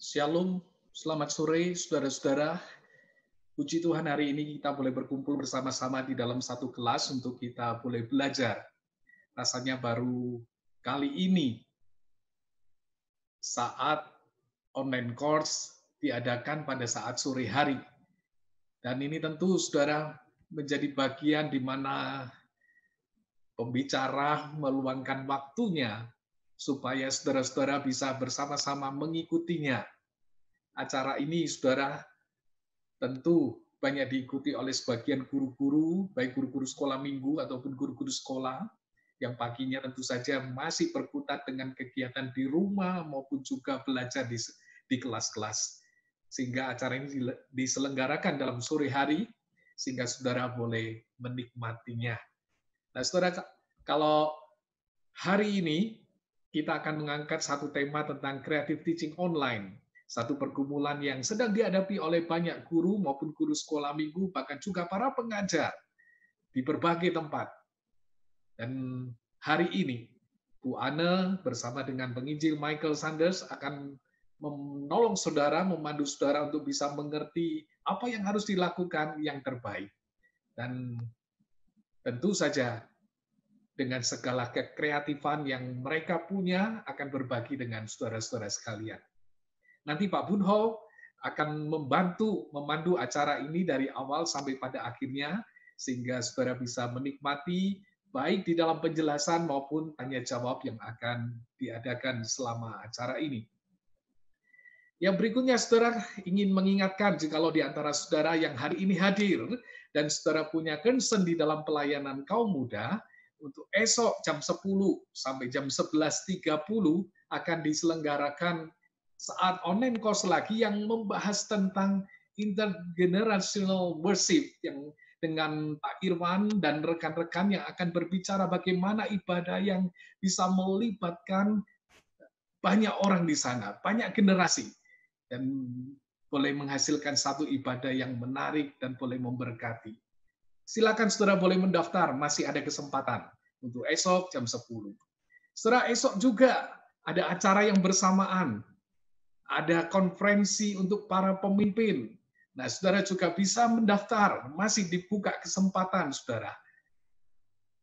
Shalom, selamat sore saudara-saudara Puji Tuhan hari ini kita boleh berkumpul bersama-sama di dalam satu kelas untuk kita boleh belajar. Rasanya baru kali ini saat online course diadakan pada saat sore hari. Dan ini tentu saudara menjadi bagian di mana pembicara meluangkan waktunya supaya saudara-saudara bisa bersama-sama mengikutinya. Acara ini saudara tentu banyak diikuti oleh sebagian guru-guru, baik guru-guru sekolah minggu ataupun guru-guru sekolah, yang paginya tentu saja masih berkutat dengan kegiatan di rumah maupun juga belajar di, di kelas-kelas. Sehingga acara ini diselenggarakan dalam sore hari, sehingga saudara boleh menikmatinya. Nah, saudara, kalau hari ini kita akan mengangkat satu tema tentang creative teaching online satu pergumulan yang sedang dihadapi oleh banyak guru maupun guru sekolah minggu, bahkan juga para pengajar di berbagai tempat. Dan hari ini, Bu Anne bersama dengan penginjil Michael Sanders akan menolong saudara, memandu saudara untuk bisa mengerti apa yang harus dilakukan yang terbaik. Dan tentu saja dengan segala kekreatifan yang mereka punya akan berbagi dengan saudara-saudara sekalian. Nanti Pak Bunho akan membantu memandu acara ini dari awal sampai pada akhirnya, sehingga saudara bisa menikmati baik di dalam penjelasan maupun tanya jawab yang akan diadakan selama acara ini. Yang berikutnya, saudara ingin mengingatkan jikalau di antara saudara yang hari ini hadir dan saudara punya concern di dalam pelayanan kaum muda, untuk esok jam 10 sampai jam 11.30 akan diselenggarakan saat online course lagi yang membahas tentang intergenerational worship yang dengan Pak Irwan dan rekan-rekan yang akan berbicara bagaimana ibadah yang bisa melibatkan banyak orang di sana, banyak generasi dan boleh menghasilkan satu ibadah yang menarik dan boleh memberkati. Silakan saudara boleh mendaftar, masih ada kesempatan untuk esok jam 10. Saudara esok juga ada acara yang bersamaan ada konferensi untuk para pemimpin. Nah, saudara juga bisa mendaftar, masih dibuka kesempatan, saudara.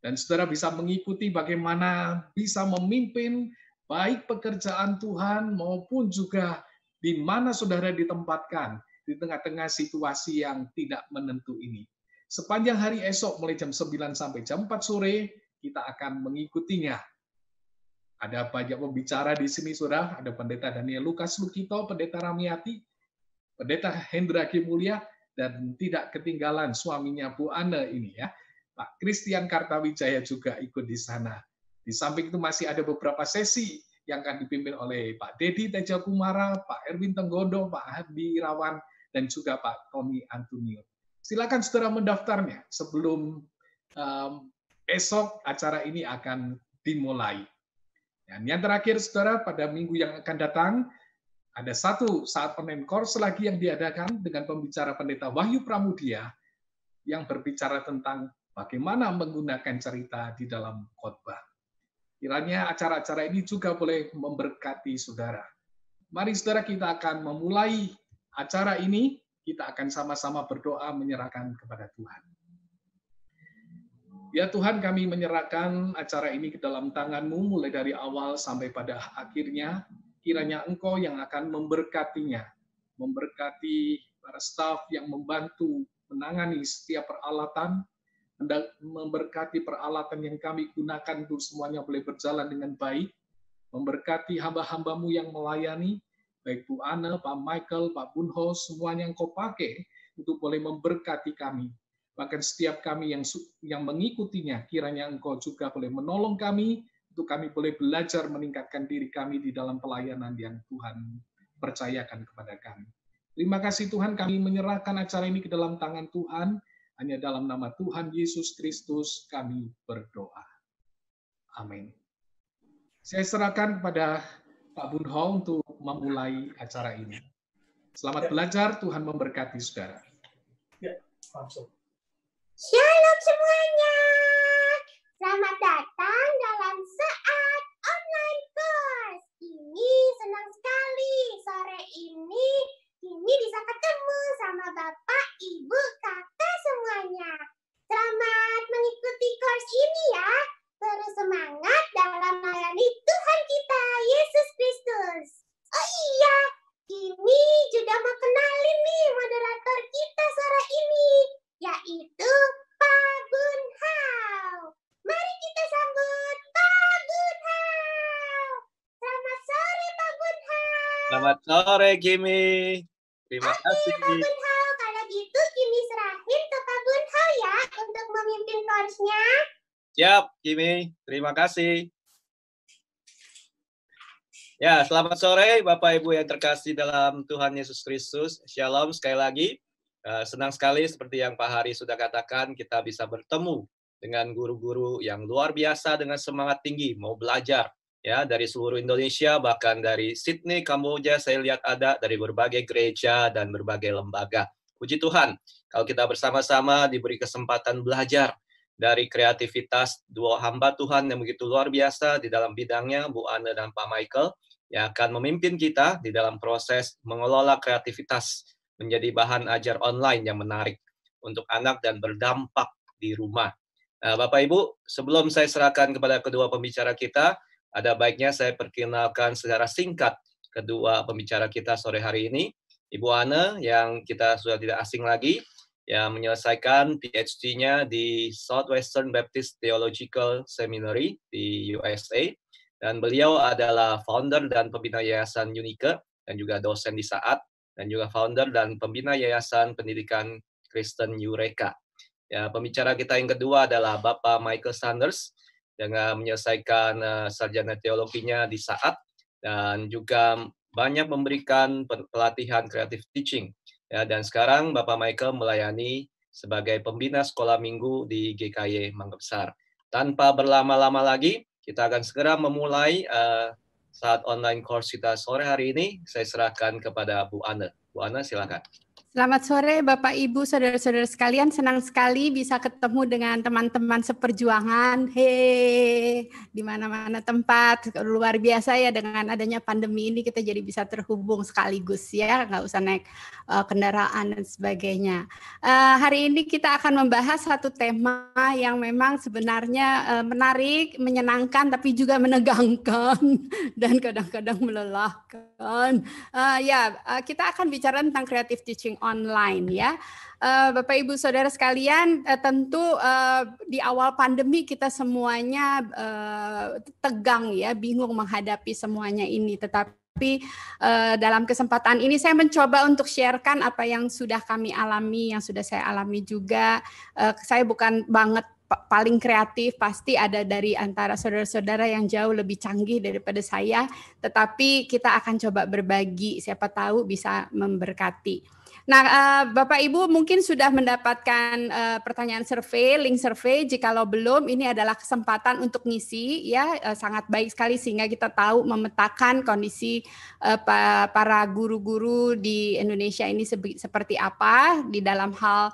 Dan saudara bisa mengikuti bagaimana bisa memimpin baik pekerjaan Tuhan maupun juga di mana saudara ditempatkan di tengah-tengah situasi yang tidak menentu ini. Sepanjang hari esok mulai jam 9 sampai jam 4 sore, kita akan mengikutinya ada banyak pembicara oh, di sini, Saudara. Ada Pendeta Daniel Lukas Lukito, Pendeta Ramiati, Pendeta Hendra Kimulia, dan tidak ketinggalan suaminya Bu Anne ini ya. Pak Christian Kartawijaya juga ikut di sana. Di samping itu masih ada beberapa sesi yang akan dipimpin oleh Pak Dedi Teja Kumara, Pak Erwin Tenggodo, Pak Hadi Rawan, dan juga Pak Tony Antonio. Silakan saudara mendaftarnya sebelum um, ehm, esok acara ini akan dimulai. Dan yang terakhir, saudara, pada minggu yang akan datang, ada satu saat online course lagi yang diadakan dengan pembicara pendeta Wahyu Pramudia yang berbicara tentang bagaimana menggunakan cerita di dalam khotbah. Kiranya acara-acara ini juga boleh memberkati saudara. Mari saudara kita akan memulai acara ini, kita akan sama-sama berdoa menyerahkan kepada Tuhan. Ya Tuhan kami menyerahkan acara ini ke dalam tangan-Mu mulai dari awal sampai pada akhirnya. Kiranya Engkau yang akan memberkatinya. Memberkati para staf yang membantu menangani setiap peralatan, memberkati peralatan yang kami gunakan untuk semuanya boleh berjalan dengan baik, memberkati hamba-hambamu yang melayani, baik Bu Ana, Pak Michael, Pak Bunho, semuanya yang kau pakai untuk boleh memberkati kami Bahkan setiap kami yang yang mengikutinya, kiranya Engkau juga boleh menolong kami, untuk kami boleh belajar meningkatkan diri kami di dalam pelayanan yang Tuhan percayakan kepada kami. Terima kasih Tuhan, kami menyerahkan acara ini ke dalam tangan Tuhan. Hanya dalam nama Tuhan Yesus Kristus kami berdoa. Amin. Saya serahkan kepada Pak Bunho untuk memulai acara ini. Selamat ya. belajar, Tuhan memberkati saudara. Ya, langsung. Shalom semuanya. Selamat datang dalam saat online course. Ini senang sekali sore ini ini bisa ketemu sama Bapak, Ibu, Kakak semuanya. Selamat mengikuti course ini ya. Terus semangat dalam melayani Tuhan kita, Yesus Kristus. Oh iya, ini juga mau kenalin nih moderator kita sore ini yaitu Pak Hao. Mari kita sambut Pak Hao. Selamat sore Pak Hao. Selamat sore Kimi. Terima Oke, kasih. Pak Hao, kalau gitu Kimi serahin ke Pak Hao ya untuk memimpin korsnya. Siap, Kimi. Terima kasih. Ya, selamat sore Bapak Ibu yang terkasih dalam Tuhan Yesus Kristus. Shalom sekali lagi. Eh, senang sekali seperti yang Pak Hari sudah katakan kita bisa bertemu dengan guru-guru yang luar biasa dengan semangat tinggi mau belajar ya dari seluruh Indonesia bahkan dari Sydney Kamboja saya lihat ada dari berbagai gereja dan berbagai lembaga. Puji Tuhan kalau kita bersama-sama diberi kesempatan belajar dari kreativitas dua hamba Tuhan yang begitu luar biasa di dalam bidangnya Bu Anne dan Pak Michael yang akan memimpin kita di dalam proses mengelola kreativitas menjadi bahan ajar online yang menarik untuk anak dan berdampak di rumah. Eh, Bapak Ibu, sebelum saya serahkan kepada kedua pembicara kita, ada baiknya saya perkenalkan secara singkat kedua pembicara kita sore hari ini. Ibu Ana yang kita sudah tidak asing lagi, yang menyelesaikan PhD-nya di Southwestern Baptist Theological Seminary di USA. Dan beliau adalah founder dan pembina Yayasan Unika dan juga dosen di saat dan juga founder dan pembina Yayasan Pendidikan Kristen Eureka. Ya, pembicara kita yang kedua adalah Bapak Michael Sanders yang menyelesaikan eh, sarjana teologinya di saat dan juga banyak memberikan pelatihan kreatif teaching. Ya, dan sekarang Bapak Michael melayani sebagai pembina sekolah minggu di GKY Mangga Besar. Tanpa berlama-lama lagi, kita akan segera memulai uh, saat online course kita sore hari ini saya serahkan kepada Bu Ana. Bu Ana silakan. Selamat sore Bapak Ibu, saudara-saudara sekalian. Senang sekali bisa ketemu dengan teman-teman seperjuangan. di mana-mana tempat. Luar biasa ya dengan adanya pandemi ini kita jadi bisa terhubung sekaligus ya, nggak usah naik uh, kendaraan dan sebagainya. Uh, hari ini kita akan membahas satu tema yang memang sebenarnya uh, menarik, menyenangkan, tapi juga menegangkan dan kadang-kadang melelahkan. Uh, ya, uh, kita akan bicara tentang creative teaching online ya. Eh, Bapak Ibu Saudara sekalian, eh, tentu eh, di awal pandemi kita semuanya tegang ya, bingung menghadapi semuanya ini tetapi dalam kesempatan ini saya mencoba untuk sharekan apa yang sudah kami alami, yang sudah saya alami juga. saya bukan banget paling kreatif pasti ada dari antara saudara-saudara yang jauh lebih canggih daripada saya, tetapi kita akan coba berbagi, siapa tahu bisa memberkati. Nah, eh, Bapak Ibu mungkin sudah mendapatkan eh, pertanyaan survei, link survei. Jikalau belum, ini adalah kesempatan untuk ngisi, ya eh, sangat baik sekali sehingga kita tahu memetakan kondisi para guru-guru di Indonesia ini seperti apa di dalam hal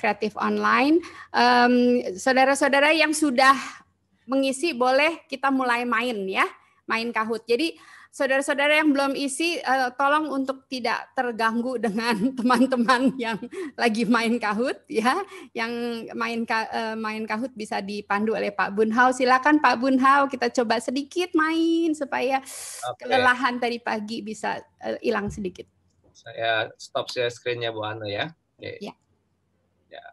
kreatif online. Saudara-saudara yang sudah mengisi, boleh kita mulai main ya, main kahut. Jadi saudara-saudara yang belum isi, uh, tolong untuk tidak terganggu dengan teman-teman yang lagi main kahut, ya. Yang main uh, main kahut bisa dipandu oleh Pak Bunhao. Silakan Pak Bunhao, kita coba sedikit main supaya okay. kelelahan tadi pagi bisa uh, hilang sedikit. Saya stop share screen Bu Ana ya. Okay. Ya. ya.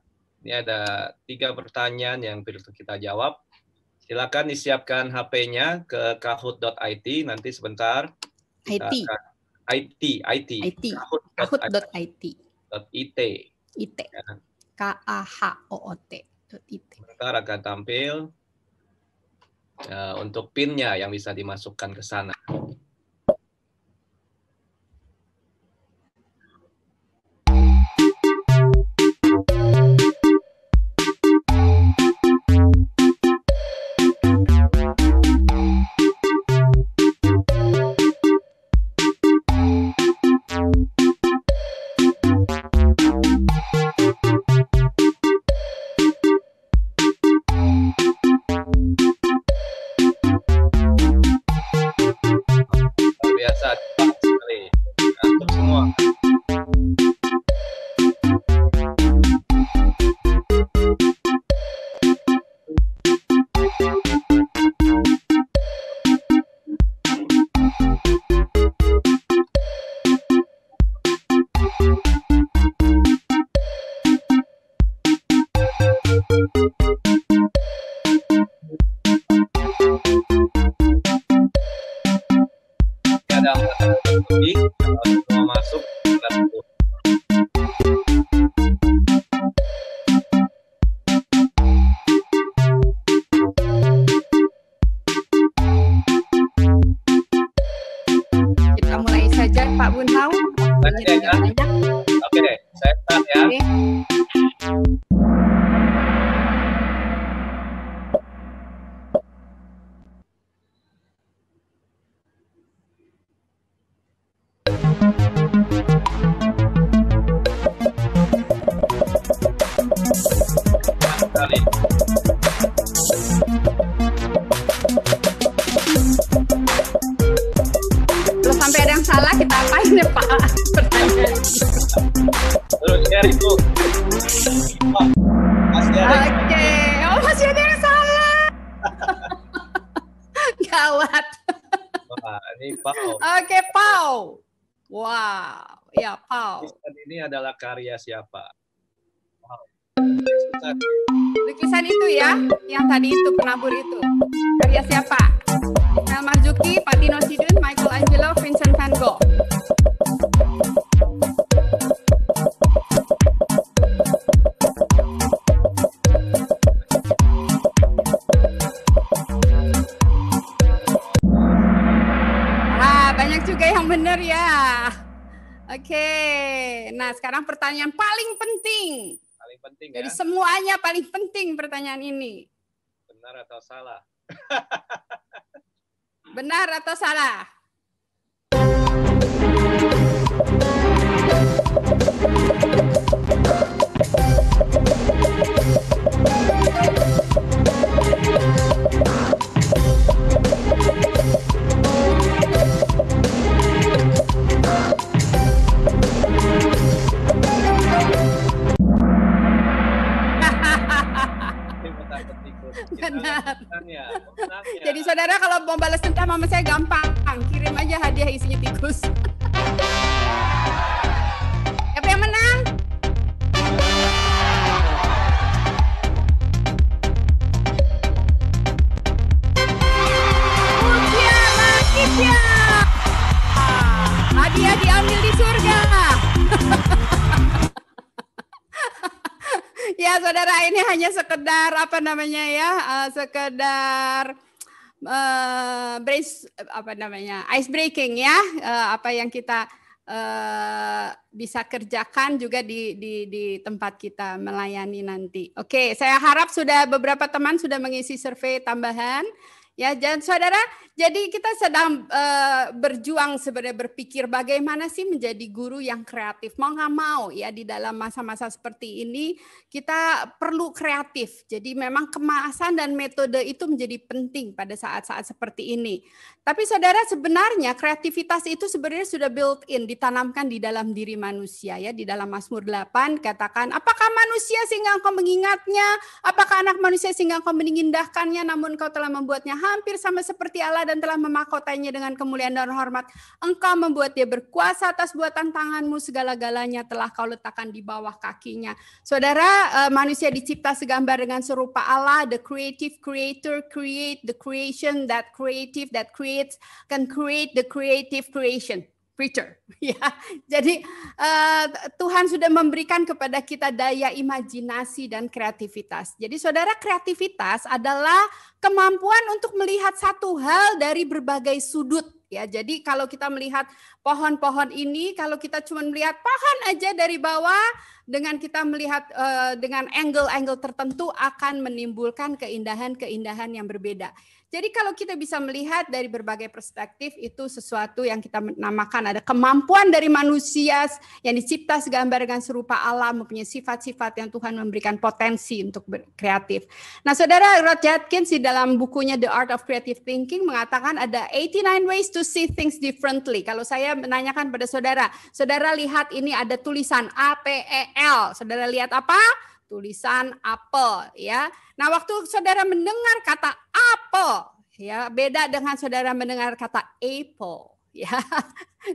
Ini ada tiga pertanyaan yang perlu kita jawab. Silakan disiapkan HP-nya ke kahoot.it nanti sebentar. IT. Akan, IT, IT. IT. Kahoot.it. IT. IT. Ya. K A H O O T. IT. Sebentar akan tampil uh, untuk pinnya yang bisa dimasukkan ke sana. Benar atau salah? Benar atau salah? Benar. Jadi saudara kalau mau balas dendam sama saya gampang, kirim aja hadiah isinya tikus. Siapa yang menang? saudara ini hanya sekedar apa namanya ya, uh, sekedar uh, eh, brace apa namanya ice breaking ya, uh, apa yang kita uh, bisa kerjakan juga di, di di tempat kita melayani nanti. Oke, okay, saya harap sudah beberapa teman sudah mengisi survei tambahan. Ya, dan saudara, jadi kita sedang uh, berjuang sebenarnya berpikir bagaimana sih menjadi guru yang kreatif. Mau nggak mau ya di dalam masa-masa seperti ini kita perlu kreatif. Jadi memang kemasan dan metode itu menjadi penting pada saat-saat seperti ini. Tapi saudara sebenarnya kreativitas itu sebenarnya sudah built in, ditanamkan di dalam diri manusia ya. Di dalam Mazmur 8 katakan, apakah manusia sehingga engkau mengingatnya? Apakah anak manusia sehingga engkau mengindahkannya? namun kau telah membuatnya hampir sama seperti Allah dan telah memakotanya dengan kemuliaan dan hormat. Engkau membuat dia berkuasa atas buatan tanganmu, segala-galanya telah kau letakkan di bawah kakinya. Saudara, eh, manusia dicipta segambar dengan serupa Allah, the creative creator create the creation that creative that creates can create the creative creation preacher ya. Jadi eh, Tuhan sudah memberikan kepada kita daya imajinasi dan kreativitas. Jadi Saudara kreativitas adalah kemampuan untuk melihat satu hal dari berbagai sudut ya. Jadi kalau kita melihat pohon-pohon ini kalau kita cuma melihat pohon aja dari bawah dengan kita melihat eh, dengan angle-angle tertentu akan menimbulkan keindahan-keindahan yang berbeda. Jadi kalau kita bisa melihat dari berbagai perspektif itu sesuatu yang kita namakan ada kemampuan dari manusia yang dicipta segambar dengan serupa Allah mempunyai sifat-sifat yang Tuhan memberikan potensi untuk kreatif. Nah, Saudara Rod Jatkins di dalam bukunya The Art of Creative Thinking mengatakan ada 89 ways to see things differently. Kalau saya menanyakan pada saudara, saudara lihat ini ada tulisan A P E L. Saudara lihat apa? tulisan apel ya. Nah, waktu saudara mendengar kata apel ya, beda dengan saudara mendengar kata apple ya.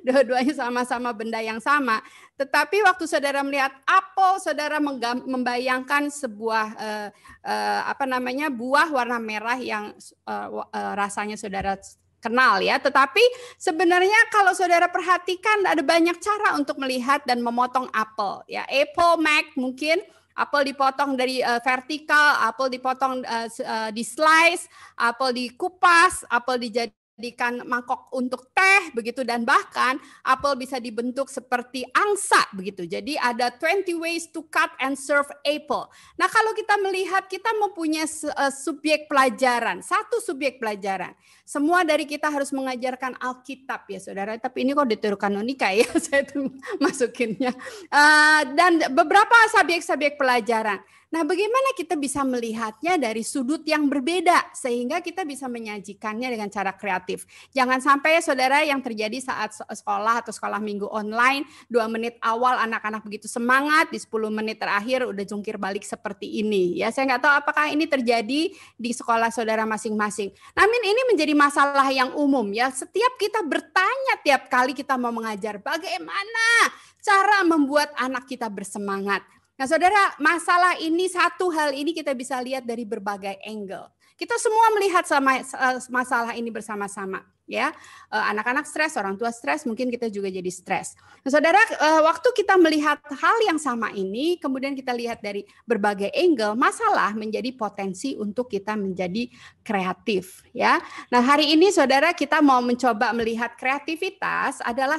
Dua-duanya sama-sama benda yang sama, tetapi waktu saudara melihat apel, saudara membayangkan sebuah eh, eh, apa namanya buah warna merah yang eh, eh rasanya saudara kenal ya. Tetapi sebenarnya kalau saudara perhatikan ada banyak cara untuk melihat dan memotong apel ya. Apple Mac mungkin apel dipotong dari uh, vertikal, apel dipotong uh, uh, di slice, apel dikupas, apel dijadi dijadikan mangkok untuk teh begitu dan bahkan apel bisa dibentuk seperti angsa begitu. Jadi ada 20 ways to cut and serve apple. Nah, kalau kita melihat kita mempunyai eh, subjek pelajaran, satu subjek pelajaran. Semua dari kita harus mengajarkan Alkitab ya Saudara, tapi ini kok diturunkan kanonika ya saya tuh masukinnya. Eh, dan beberapa subjek-subjek pelajaran. Nah, bagaimana kita bisa melihatnya dari sudut yang berbeda sehingga kita bisa menyajikannya dengan cara kreatif. Jangan sampai ya saudara yang terjadi saat sekolah atau sekolah minggu online, dua menit awal anak-anak begitu semangat, di 10 menit terakhir udah jungkir balik seperti ini. Ya, saya nggak tahu apakah ini terjadi di sekolah saudara masing-masing. Namun ini menjadi masalah yang umum ya. Setiap kita bertanya tiap kali kita mau mengajar bagaimana cara membuat anak kita bersemangat Nah, saudara, masalah ini satu hal ini kita bisa lihat dari berbagai angle. Kita semua melihat sama eh, masalah ini bersama-sama ya. Eh, anak-anak stres, orang tua stres, mungkin kita juga jadi stres. Nah, saudara, eh, waktu kita melihat hal yang sama ini, kemudian kita lihat dari berbagai angle, masalah menjadi potensi untuk kita menjadi kreatif, ya. Nah, hari ini saudara kita mau mencoba melihat kreativitas adalah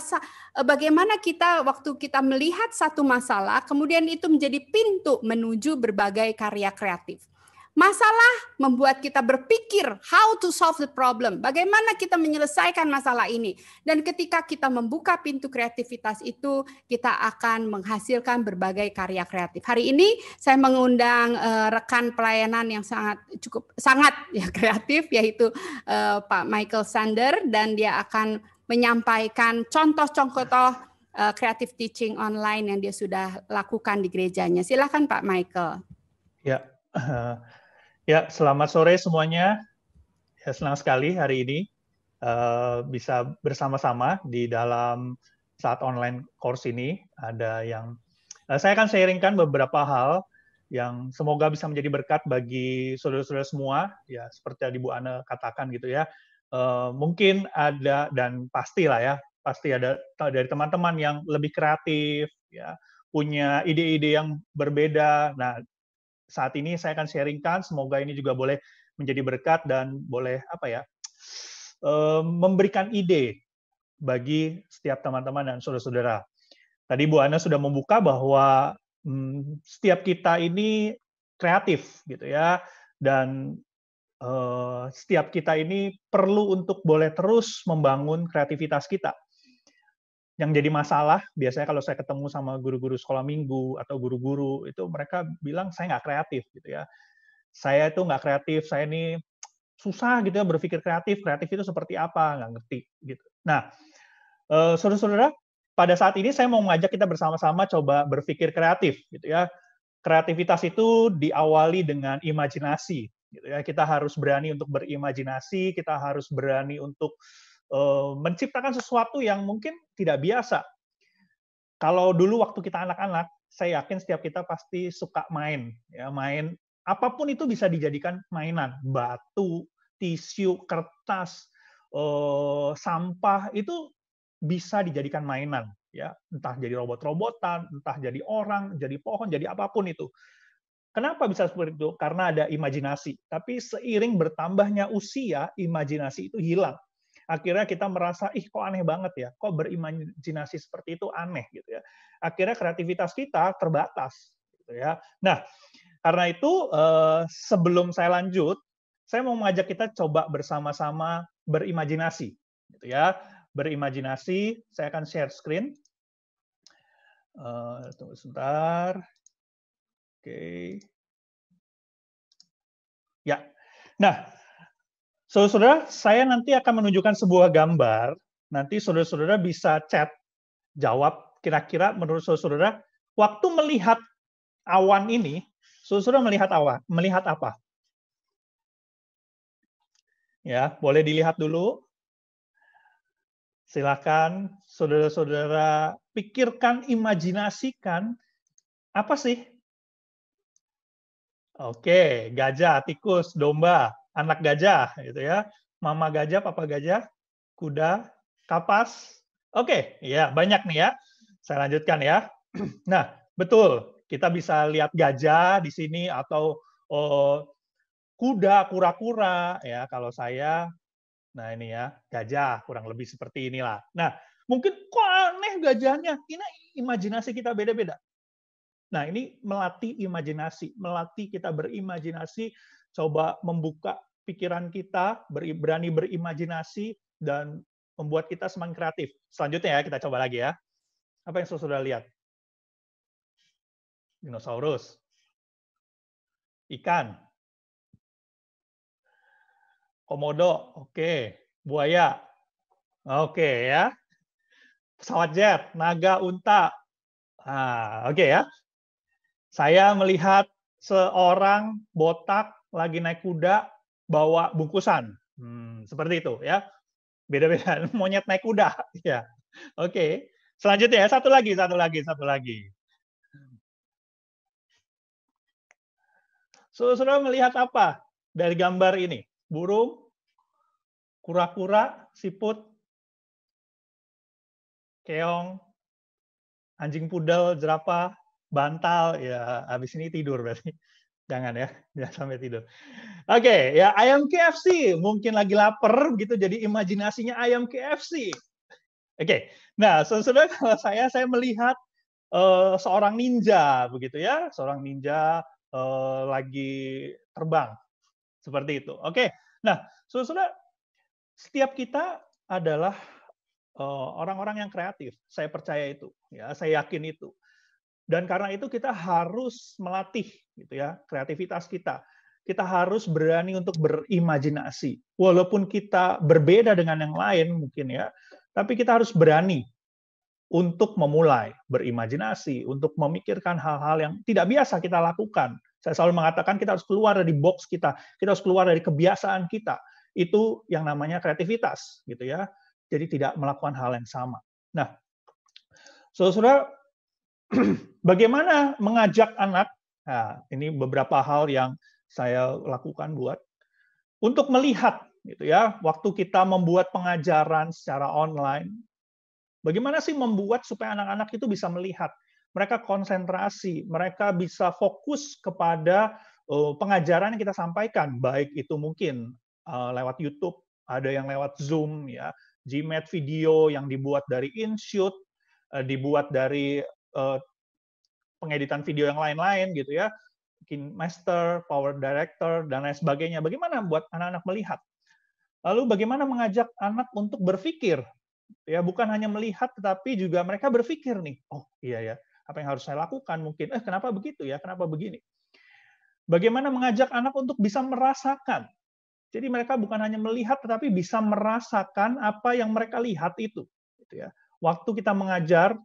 bagaimana kita waktu kita melihat satu masalah, kemudian itu menjadi pintu menuju berbagai karya kreatif. Masalah membuat kita berpikir how to solve the problem, bagaimana kita menyelesaikan masalah ini. Dan ketika kita membuka pintu kreativitas itu, kita akan menghasilkan berbagai karya kreatif. Hari ini saya mengundang uh, rekan pelayanan yang sangat cukup sangat ya kreatif yaitu uh, Pak Michael Sander dan dia akan menyampaikan contoh-contoh uh, teaching online yang dia sudah lakukan di gerejanya. silakan Pak Michael. Ya, uh, Ya, selamat sore semuanya. Ya, senang sekali hari ini uh, bisa bersama-sama di dalam saat online course ini. Ada yang uh, saya akan sharingkan beberapa hal yang semoga bisa menjadi berkat bagi saudara-saudara semua. Ya, seperti yang Ibu Ana katakan gitu ya. Uh, mungkin ada dan pastilah ya, pasti ada dari teman-teman yang lebih kreatif, ya punya ide-ide yang berbeda. Nah, saat ini saya akan sharingkan. Semoga ini juga boleh menjadi berkat dan boleh apa ya memberikan ide bagi setiap teman-teman dan saudara-saudara. Tadi Bu Ana sudah membuka bahwa hmm, setiap kita ini kreatif gitu ya dan eh, setiap kita ini perlu untuk boleh terus membangun kreativitas kita yang jadi masalah biasanya kalau saya ketemu sama guru-guru sekolah minggu atau guru-guru itu mereka bilang saya nggak kreatif gitu ya saya itu nggak kreatif saya ini susah gitu ya berpikir kreatif kreatif itu seperti apa nggak ngerti gitu nah eh, saudara-saudara pada saat ini saya mau mengajak kita bersama-sama coba berpikir kreatif gitu ya kreativitas itu diawali dengan imajinasi gitu ya kita harus berani untuk berimajinasi kita harus berani untuk Eh, menciptakan sesuatu yang mungkin tidak biasa. Kalau dulu waktu kita anak-anak, saya yakin setiap kita pasti suka main, ya main apapun itu bisa dijadikan mainan, batu, tisu, kertas, eh, sampah itu bisa dijadikan mainan, ya entah jadi robot-robotan, entah jadi orang, jadi pohon, jadi apapun itu. Kenapa bisa seperti itu? Karena ada imajinasi. Tapi seiring bertambahnya usia, imajinasi itu hilang akhirnya kita merasa ih kok aneh banget ya kok berimajinasi seperti itu aneh gitu ya akhirnya kreativitas kita terbatas gitu ya nah karena itu eh, sebelum saya lanjut saya mau mengajak kita coba bersama-sama berimajinasi gitu ya berimajinasi saya akan share screen eh, tunggu sebentar oke ya nah Saudara-saudara, saya nanti akan menunjukkan sebuah gambar. Nanti saudara-saudara bisa chat, jawab kira-kira menurut saudara-saudara, waktu melihat awan ini, saudara-saudara melihat awan, melihat apa? Ya, boleh dilihat dulu. Silakan saudara-saudara pikirkan, imajinasikan apa sih? Oke, gajah, tikus, domba, anak gajah gitu ya mama gajah papa gajah kuda kapas oke okay, ya banyak nih ya saya lanjutkan ya nah betul kita bisa lihat gajah di sini atau oh, kuda kura-kura ya kalau saya nah ini ya gajah kurang lebih seperti inilah nah mungkin kok aneh gajahnya ini imajinasi kita beda-beda Nah, ini melatih imajinasi, melatih kita berimajinasi, coba membuka pikiran kita, berani berimajinasi, dan membuat kita semakin kreatif. Selanjutnya ya, kita coba lagi ya. Apa yang sudah lihat? Dinosaurus. Ikan. Komodo, oke. Okay. Buaya, oke okay, ya. Pesawat jet, naga, unta. Ah, oke okay, ya. Saya melihat seorang botak lagi naik kuda bawa bungkusan. Hmm, seperti itu ya. Beda-beda monyet naik kuda ya. Oke. Okay. Selanjutnya ya, satu lagi, satu lagi, satu lagi. Saudara melihat apa dari gambar ini? Burung, kura-kura, siput, keong, anjing pudel, jerapah, bantal, ya habis ini tidur berarti jangan ya, jangan sampai tidur. Oke, okay, ya ayam KFC mungkin lagi lapar gitu, jadi imajinasinya ayam KFC. Oke, okay. nah sesudah kalau saya saya melihat uh, seorang ninja begitu ya, seorang ninja uh, lagi terbang seperti itu. Oke, okay. nah sesudah setiap kita adalah eh, orang-orang uh, yang kreatif, saya percaya itu, ya saya yakin itu. Dan karena itu kita harus melatih gitu ya kreativitas kita. Kita harus berani untuk berimajinasi. Walaupun kita berbeda dengan yang lain mungkin ya, tapi kita harus berani untuk memulai berimajinasi, untuk memikirkan hal-hal yang tidak biasa kita lakukan. Saya selalu mengatakan kita harus keluar dari box kita, kita harus keluar dari kebiasaan kita. Itu yang namanya kreativitas gitu ya. Jadi tidak melakukan hal yang sama. Nah, saudara so, Bagaimana mengajak anak? Nah, ini beberapa hal yang saya lakukan buat untuk melihat gitu ya waktu kita membuat pengajaran secara online bagaimana sih membuat supaya anak-anak itu bisa melihat mereka konsentrasi mereka bisa fokus kepada eh, pengajaran yang kita sampaikan baik itu mungkin eh, lewat YouTube ada yang lewat Zoom ya GMAT video yang dibuat dari InShoot eh, dibuat dari Eh, pengeditan video yang lain-lain gitu ya, mungkin master, power director dan lain sebagainya. Bagaimana buat anak-anak melihat? Lalu bagaimana mengajak anak untuk berpikir? Ya, bukan hanya melihat tetapi juga mereka berpikir nih. Oh, iya ya. Apa yang harus saya lakukan mungkin? Eh, kenapa begitu ya? Kenapa begini? Bagaimana mengajak anak untuk bisa merasakan? Jadi mereka bukan hanya melihat tetapi bisa merasakan apa yang mereka lihat itu, gitu ya. Waktu kita mengajar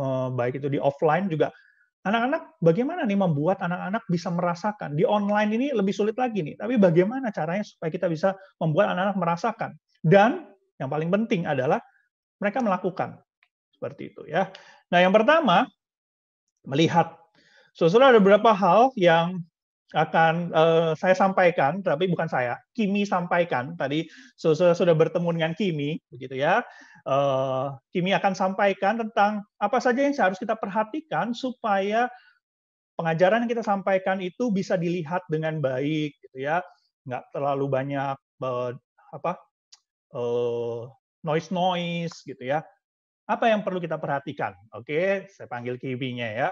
Eh, baik itu di offline juga. Anak-anak bagaimana nih membuat anak-anak bisa merasakan? Di online ini lebih sulit lagi nih, tapi bagaimana caranya supaya kita bisa membuat anak-anak merasakan? Dan yang paling penting adalah mereka melakukan. Seperti itu ya. Nah, yang pertama melihat. Saudara so, ada beberapa hal yang akan uh, saya sampaikan, tapi bukan saya, Kimi sampaikan tadi sudah sudah bertemu dengan Kimi, begitu ya. Uh, Kimi akan sampaikan tentang apa saja yang harus kita perhatikan supaya pengajaran yang kita sampaikan itu bisa dilihat dengan baik, gitu ya, nggak terlalu banyak uh, apa uh, noise noise, gitu ya. Apa yang perlu kita perhatikan? Oke, okay, saya panggil Kimi-nya ya.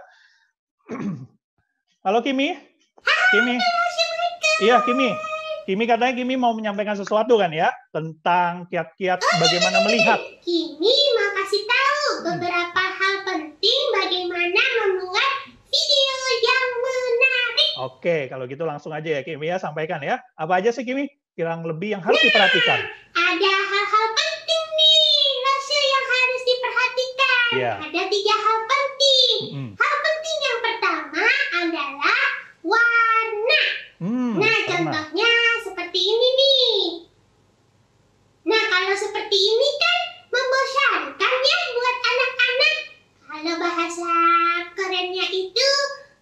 Halo Kimi. Kimi. Iya, Kimi. Kimi katanya Kimi mau menyampaikan sesuatu kan ya tentang kiat-kiat oh, iya, bagaimana iya, iya. melihat. Kimi mau kasih tahu beberapa hal penting bagaimana membuat video yang menarik. Oke, kalau gitu langsung aja ya Kimi ya sampaikan ya. Apa aja sih Kimi? Kurang lebih yang harus nah, diperhatikan. Ada hal-hal penting nih, yang harus diperhatikan. Yeah. Ada tiga hal penting. Mm -hmm. Contohnya seperti ini nih. Nah, kalau seperti ini kan membosankan ya buat anak-anak. Kalau bahasa kerennya itu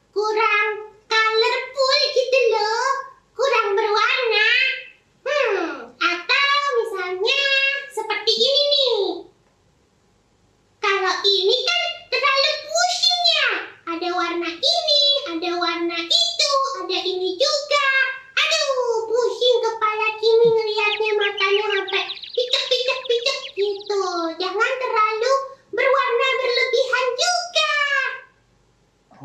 kurang colorful gitu loh, kurang berwarna. Hmm, atau misalnya seperti ini nih. Kalau ini kan terlalu pusing ya. Ada warna ini, ada warna itu, ada ini juga ini ngelihatnya matanya sampai picek-picek-picek gitu. Jangan terlalu berwarna berlebihan juga.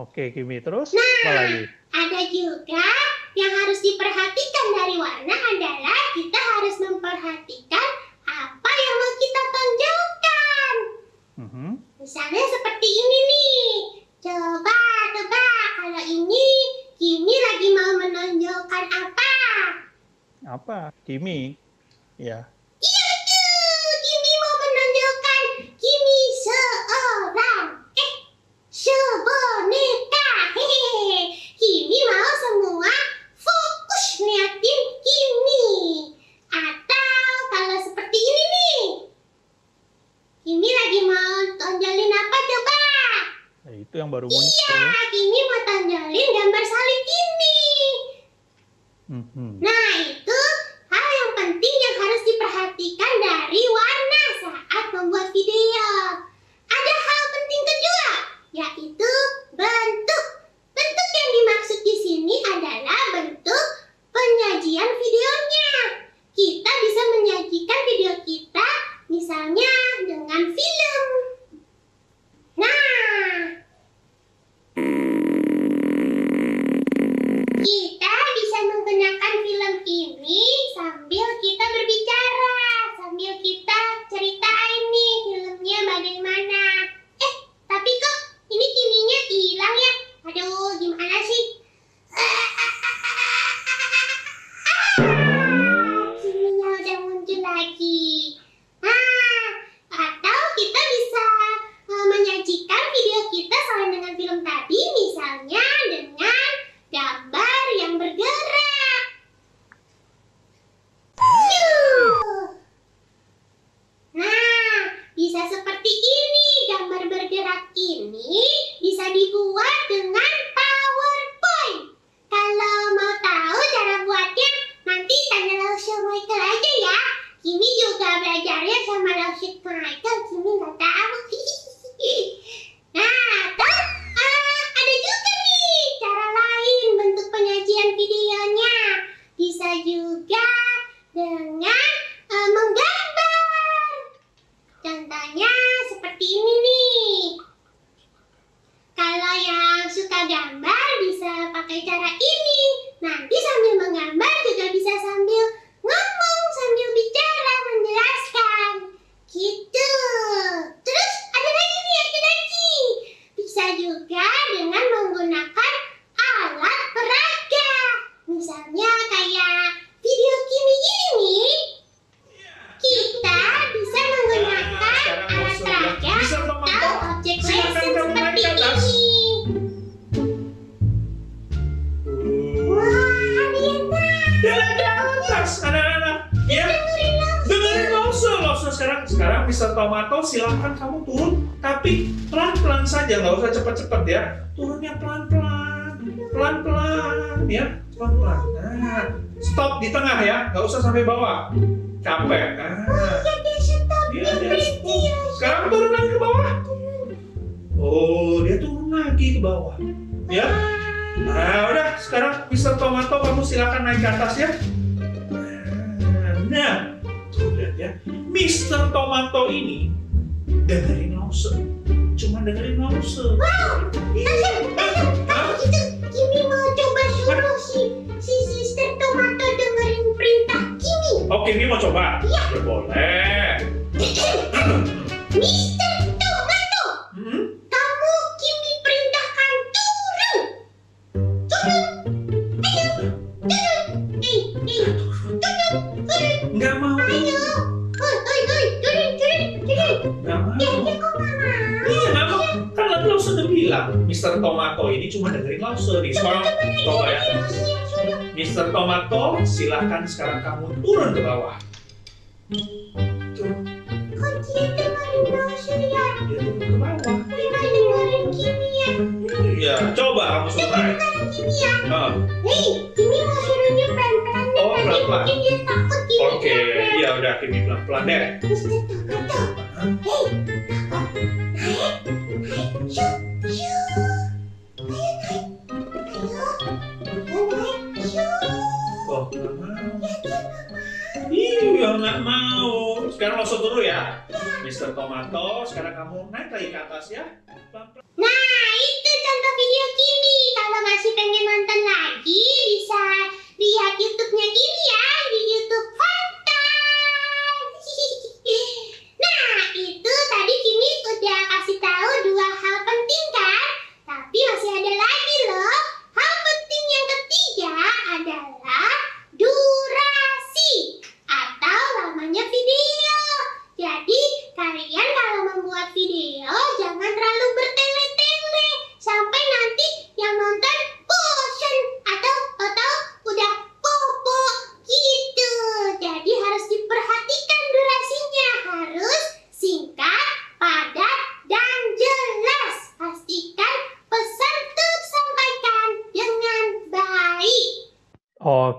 Oke, Kimi. Terus nah, apa lagi? Ada juga yang harus diperhatikan dari warna adalah kita harus memperhatikan apa yang mau kita tonjolkan. Mm -hmm. Misalnya seperti ini apa kimi ya Nah, udah sekarang bisa Tomato kamu silakan naik ke atas ya. Nah, tuh lihat ya. Mister Tomato ini dengerin Lause. Cuma dengerin Lause. Wow, asik, asik. Kalau gitu, Kimi mau coba suruh si, si Sister Tomato dengerin perintah Kimi. Oh, Kimi mau coba? Iya. Ya, boleh. Mr. Mr. Tomato, silahkan sekarang kamu turun ke bawah. Turun. Kok dia kemarin bawah Surya? Dia turun kimia. Ya? Iya, coba kamu surprise. Kimia. Ya? Oh. Ah. Hei, Kimi mau suruhnya dia pelan-pelan. Oh, pelan-pelan. Mungkin dia takut Kimi Oke, okay. iya udah Kimi pelan-pelan deh. Mr. Tomato. Hei, takut. Naik, naik, yuk. nggak mau. Sekarang langsung dulu ya. Mister Tomato, sekarang kamu naik lagi ke atas ya. Nah, itu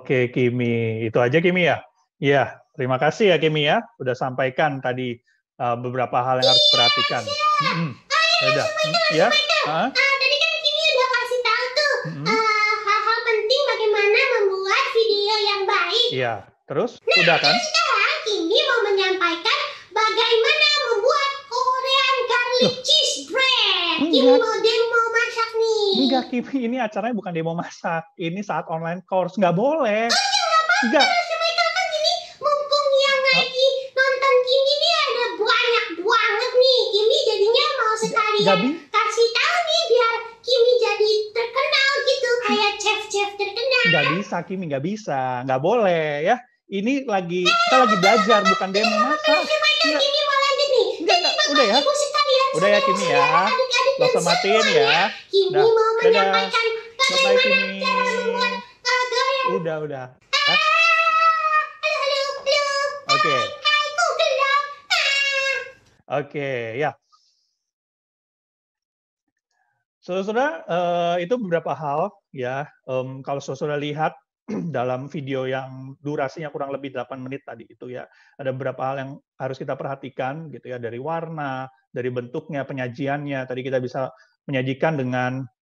Oke, Kimi. Itu aja Kimi ya? Iya, terima kasih ya Kimi ya. Udah sampaikan tadi uh, beberapa hal yang harus perhatikan. Iya, mm -hmm. Udah. Ya? Uh, tadi kan Kimi udah kasih tahu tuh -hmm. uh, hal-hal penting bagaimana membuat video yang baik. Iya, terus nah, udah kan? sekarang Kimi mau menyampaikan bagaimana membuat Korean garlic cheese bread. Enggak. mau demo masak nih. Enggak Kim, ini acaranya bukan demo masak. Ini saat online course, nggak boleh. Oh ya nggak apa-apa. Enggak. kan ini mumpung yang lagi nonton Kim ini ada banyak banget nih. Kim jadinya mau sekalian Gabi? kasih tahu nih biar Kim jadi terkenal gitu kayak chef-chef terkenal. Nggak bisa Kim, nggak bisa, nggak boleh ya. Ini lagi eh, kita lagi belajar bukan demo iya, masak. Enggak, enggak, kan udah ya. Udah ya Kimi ya. Langsung matiin ya. Udah. Dadah. Bye-bye Kimi. Udah, udah. Ah, Oke. Ah. Oke, ya. Saudara-saudara, uh, itu beberapa hal ya. Um, kalau saudara lihat dalam video yang durasinya kurang lebih 8 menit tadi itu ya ada beberapa hal yang harus kita perhatikan gitu ya dari warna dari bentuknya penyajiannya tadi kita bisa menyajikan dengan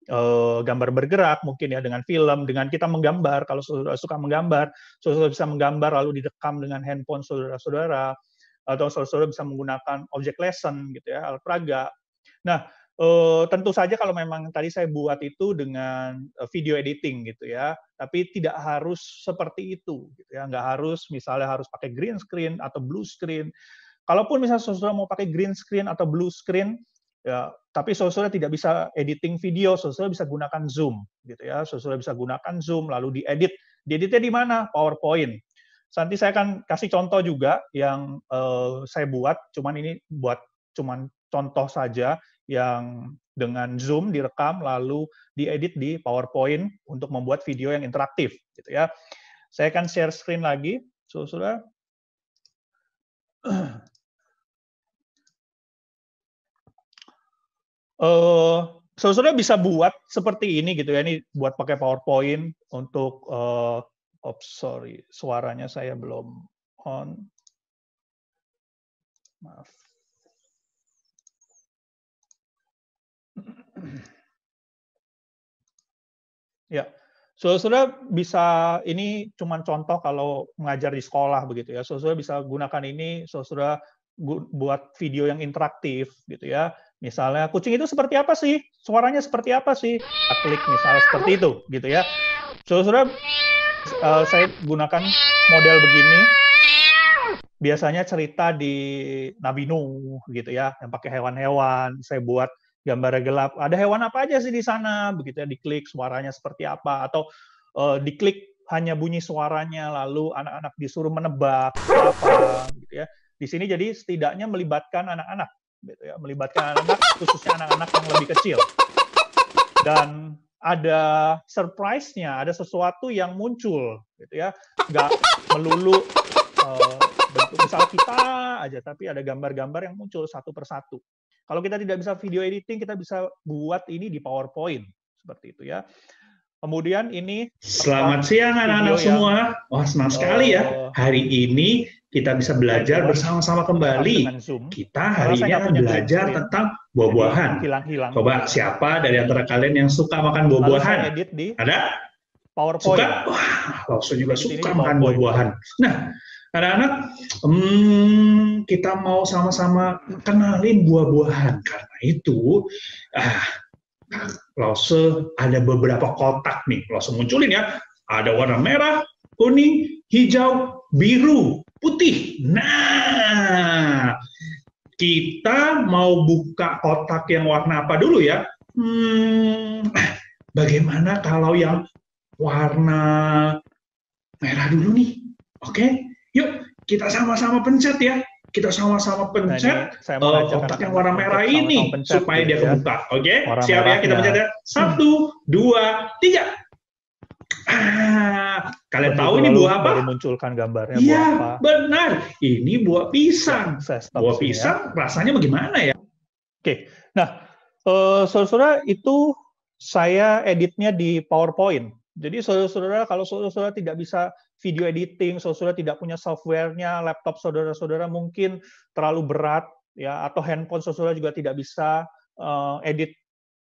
eh, gambar bergerak mungkin ya dengan film dengan kita menggambar kalau saudara suka menggambar saudara bisa menggambar lalu didekam dengan handphone saudara-saudara atau saudara-saudara bisa menggunakan objek lesson gitu ya alat peraga nah Uh, tentu saja kalau memang tadi saya buat itu dengan eh, video editing gitu ya, tapi tidak harus seperti itu gitu ya, nggak harus misalnya harus pakai green screen atau blue screen. Kalaupun misalnya saudara mau pakai green screen atau blue screen, ya, tapi saudara tidak bisa editing video, saudara bisa gunakan Zoom gitu ya, saudara bisa gunakan Zoom lalu diedit. Dieditnya di mana? PowerPoint. Nanti saya akan kasih contoh juga yang uh, saya buat, cuman ini buat cuman contoh saja yang dengan Zoom direkam lalu diedit di PowerPoint untuk membuat video yang interaktif gitu ya. Saya akan share screen lagi, Soalnya, eh, Uh, bisa buat seperti ini gitu ya. Ini buat pakai PowerPoint untuk uh, oh sorry, suaranya saya belum on. Maaf. Ya, saudara-saudara bisa ini cuman contoh kalau mengajar di sekolah begitu ya. Saudara-saudara bisa gunakan ini, saudara-saudara buat video yang interaktif gitu ya. Misalnya kucing itu seperti apa sih? Suaranya seperti apa sih? klik misalnya seperti itu gitu ya. Saudara-saudara uh, eh, saya gunakan model begini. Biasanya cerita di Nabi Nuh gitu ya, yang pakai hewan-hewan. Saya buat gambar gelap. Ada hewan apa aja sih di sana? Begitu ya diklik suaranya seperti apa atau uh, diklik hanya bunyi suaranya lalu anak-anak disuruh menebak apa gitu ya. Di sini jadi setidaknya melibatkan anak-anak gitu ya, melibatkan anak-anak khususnya anak-anak yang lebih kecil. Dan ada surprise-nya, ada sesuatu yang muncul gitu ya. Nggak melulu uh, bentuk misal kita aja tapi ada gambar-gambar yang muncul satu persatu kalau kita tidak bisa video editing, kita bisa buat ini di PowerPoint seperti itu ya. Kemudian ini Selamat siang anak-anak semua. Wah, senang sekali ya. Oh. Hari ini kita bisa belajar bersama-sama kembali. Kita hari ini akan belajar tentang buah-buahan. Coba siapa dari antara kalian yang suka makan buah-buahan? Ada? PowerPoint. Suka? Wah, langsung juga suka makan buah-buahan. Nah, Anak-anak, hmm, kita mau sama-sama kenalin buah-buahan. Karena itu, ah, lose ada beberapa kotak nih. lose munculin ya. Ada warna merah, kuning, hijau, biru, putih. Nah, kita mau buka kotak yang warna apa dulu ya? Hmm, bagaimana kalau yang warna merah dulu nih? Oke? Okay? yuk kita sama-sama pencet ya kita sama-sama pencet nah, uh, eh, kotak yang warna merah ini pencet, supaya gitu dia ya. kebuka. Ya. Oke, okay? siap ya kita pencet ya. Hmm. Satu, dua, tiga. Ah, kalian Menurut tahu ini buah apa? Munculkan gambarnya. Iya, benar. Ini buah pisang. Ya, buah ya. pisang ya. rasanya bagaimana ya? Oke, nah, uh, saudara-saudara itu saya editnya di PowerPoint. Jadi saudara-saudara kalau saudara-saudara tidak bisa video editing, saudara tidak punya softwarenya, laptop saudara-saudara mungkin terlalu berat, ya atau handphone saudara juga tidak bisa uh, edit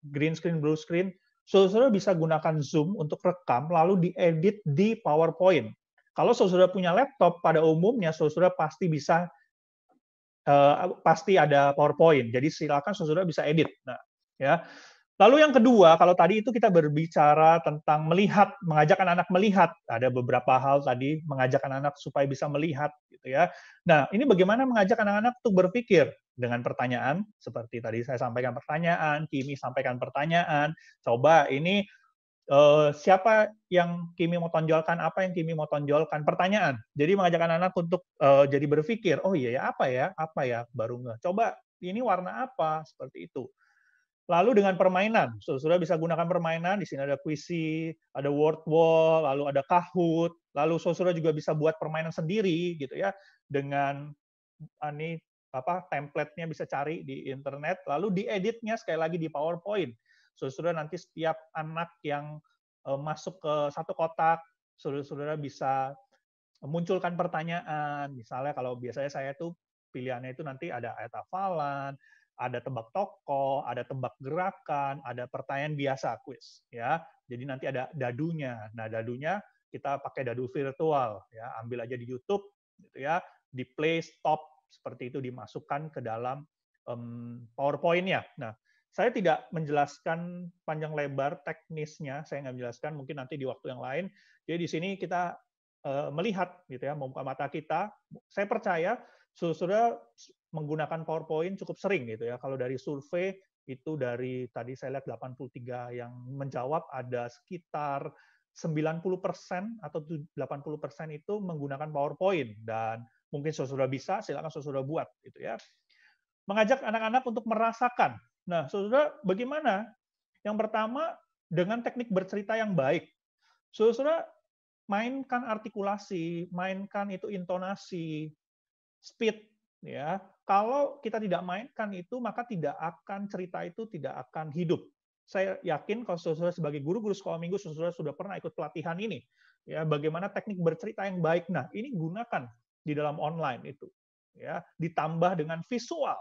green screen, blue screen, saudara bisa gunakan Zoom untuk rekam lalu diedit di PowerPoint. Kalau saudara punya laptop, pada umumnya saudara pasti bisa uh, pasti ada PowerPoint. Jadi silakan saudara bisa edit. Nah, ya Lalu yang kedua, kalau tadi itu kita berbicara tentang melihat, mengajak anak-anak melihat. Ada beberapa hal tadi mengajak anak-anak supaya bisa melihat gitu ya. Nah, ini bagaimana mengajak anak-anak untuk berpikir dengan pertanyaan seperti tadi saya sampaikan pertanyaan, Kimi sampaikan pertanyaan. Coba ini eh, siapa yang Kimi mau tonjolkan, apa yang Kimi mau tonjolkan, pertanyaan. Jadi mengajak anak-anak untuk uh, jadi berpikir, oh iya ya apa ya, apa ya baru nggak, Coba ini warna apa seperti itu. Lalu dengan permainan, saudara bisa gunakan permainan. Di sini ada kuisi, ada word wall, lalu ada Kahoot. Lalu saudara juga bisa buat permainan sendiri, gitu ya, dengan ah, ini apa template-nya bisa cari di internet. Lalu dieditnya sekali lagi di PowerPoint. Saudara nanti setiap anak yang eh, masuk ke satu kotak, saudara-saudara bisa munculkan pertanyaan. Misalnya kalau biasanya saya tuh pilihannya itu nanti ada ayat hafalan, ada tebak tokoh, ada tebak gerakan, ada pertanyaan biasa quiz. ya. Jadi nanti ada dadunya. Nah, dadunya kita pakai dadu virtual ya, ambil aja di YouTube gitu ya, di play stop seperti itu dimasukkan ke dalam um, PowerPoint-nya. Nah, saya tidak menjelaskan panjang lebar teknisnya, saya nggak menjelaskan mungkin nanti di waktu yang lain. Jadi di sini kita uh, melihat gitu ya membuka mata kita. Saya percaya saudara menggunakan PowerPoint cukup sering gitu ya. Kalau dari survei itu dari tadi saya lihat 83 yang menjawab ada sekitar 90% persen atau 80% persen itu menggunakan PowerPoint dan mungkin saudara bisa silakan saudara buat gitu ya. Mengajak anak-anak untuk merasakan. Nah, saudara bagaimana? Yang pertama dengan teknik bercerita yang baik. Saudara mainkan artikulasi, mainkan itu intonasi, speed ya. Kalau kita tidak mainkan itu maka tidak akan cerita itu tidak akan hidup. Saya yakin kalau saudara sebagai guru-guru sekolah minggu saudara sudah pernah ikut pelatihan ini ya bagaimana teknik bercerita yang baik. Nah, ini gunakan di dalam online itu ya, ditambah dengan visual.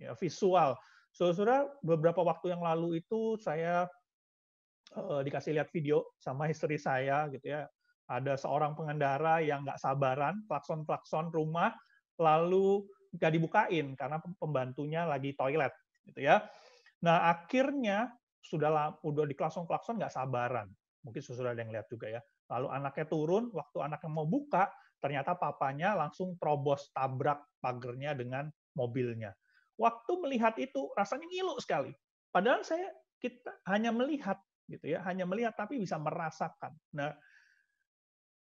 Ya, visual. Saudara beberapa waktu yang lalu itu saya eh, dikasih lihat video sama istri saya gitu ya. Ada seorang pengendara yang nggak sabaran, klakson-klakson rumah, lalu nggak dibukain karena pembantunya lagi toilet gitu ya. Nah akhirnya sudah udah di klakson klakson nggak sabaran. Mungkin sudah ada yang lihat juga ya. Lalu anaknya turun, waktu anaknya mau buka, ternyata papanya langsung terobos tabrak pagernya dengan mobilnya. Waktu melihat itu rasanya ngilu sekali. Padahal saya kita hanya melihat gitu ya, hanya melihat tapi bisa merasakan. Nah,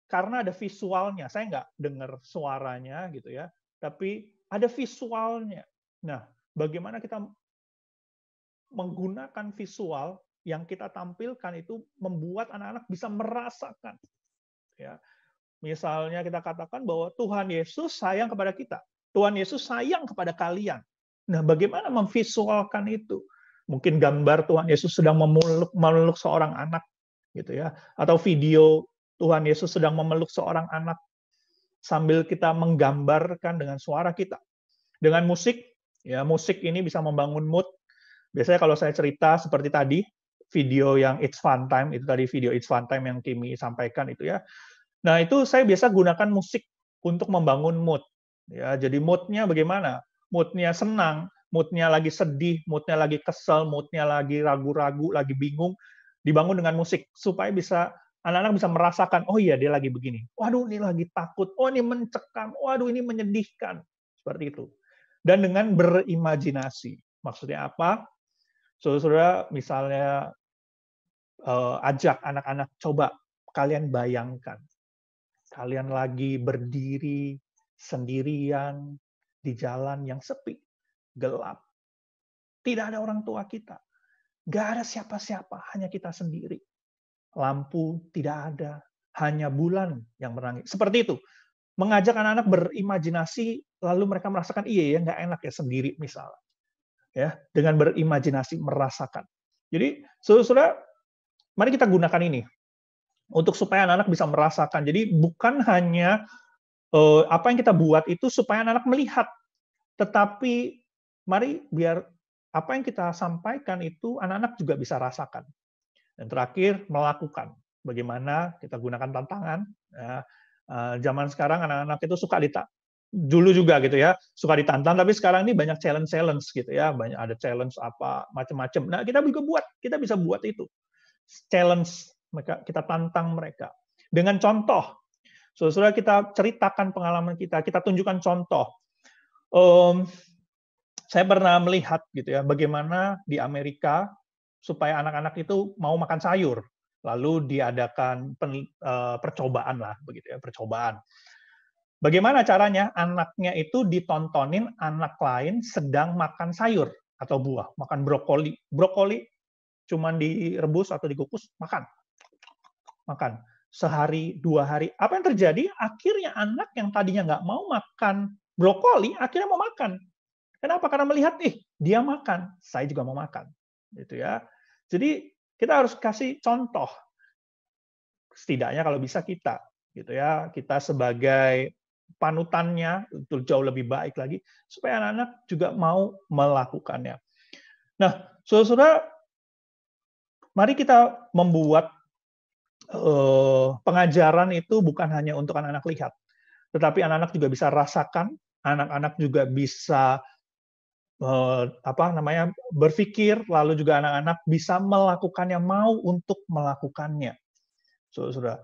karena ada visualnya, saya nggak dengar suaranya gitu ya tapi ada visualnya. Nah, bagaimana kita menggunakan visual yang kita tampilkan itu membuat anak-anak bisa merasakan. Ya. Misalnya kita katakan bahwa Tuhan Yesus sayang kepada kita. Tuhan Yesus sayang kepada kalian. Nah, bagaimana memvisualkan itu? Mungkin gambar Tuhan Yesus sedang memeluk, memeluk seorang anak gitu ya, atau video Tuhan Yesus sedang memeluk seorang anak sambil kita menggambarkan dengan suara kita. Dengan musik, ya musik ini bisa membangun mood. Biasanya kalau saya cerita seperti tadi, video yang It's Fun Time, itu tadi video It's Fun Time yang Kimi sampaikan itu ya. Nah itu saya biasa gunakan musik untuk membangun mood. Ya, jadi moodnya bagaimana? Moodnya senang, moodnya lagi sedih, moodnya lagi kesel, moodnya lagi ragu-ragu, lagi bingung, dibangun dengan musik supaya bisa anak-anak bisa merasakan, oh iya dia lagi begini. Waduh ini lagi takut, oh ini mencekam, waduh ini menyedihkan. Seperti itu. Dan dengan berimajinasi. Maksudnya apa? Saudara-saudara misalnya eh, ajak anak-anak, coba kalian bayangkan. Kalian lagi berdiri sendirian di jalan yang sepi, gelap. Tidak ada orang tua kita. Gak ada siapa-siapa, hanya kita sendiri lampu tidak ada, hanya bulan yang menerangi. Seperti itu. Mengajak anak-anak berimajinasi, lalu mereka merasakan, iya ya, nggak enak ya sendiri misalnya. Ya, dengan berimajinasi merasakan. Jadi, saudara-saudara, mari kita gunakan ini untuk supaya anak-anak bisa merasakan. Jadi bukan hanya eh, apa yang kita buat itu supaya anak-anak melihat, tetapi mari biar apa yang kita sampaikan itu anak-anak juga bisa rasakan. Dan terakhir, melakukan. Bagaimana kita gunakan tantangan. Ya. Eh, zaman sekarang anak-anak itu suka ditantang. Dulu juga gitu ya, suka ditantang, tapi sekarang ini banyak challenge-challenge gitu ya. Banyak ada challenge apa, macam-macam. Nah, kita juga buat, kita bisa buat itu. Challenge, mereka, kita tantang mereka. Dengan contoh, saudara kita ceritakan pengalaman kita, kita tunjukkan contoh. Um, saya pernah melihat gitu ya bagaimana di Amerika supaya anak-anak itu mau makan sayur. Lalu diadakan pen, uh, percobaan lah, begitu ya, percobaan. Bagaimana caranya anaknya itu ditontonin anak lain sedang makan sayur atau buah, makan brokoli. Brokoli cuman direbus atau dikukus, makan. Makan. Sehari, dua hari. Apa yang terjadi? Akhirnya anak yang tadinya nggak mau makan brokoli, akhirnya mau makan. Kenapa? Karena melihat, ih, eh, dia makan, saya juga mau makan. Gitu ya. Jadi kita harus kasih contoh. Setidaknya kalau bisa kita gitu ya, kita sebagai panutannya untuk jauh lebih baik lagi supaya anak-anak juga mau melakukannya. Nah, saudara mari kita membuat uh, pengajaran itu bukan hanya untuk anak-anak lihat, tetapi anak-anak juga bisa rasakan, anak-anak juga bisa Eh, apa namanya berpikir lalu juga anak-anak bisa melakukannya mau untuk melakukannya so, sudah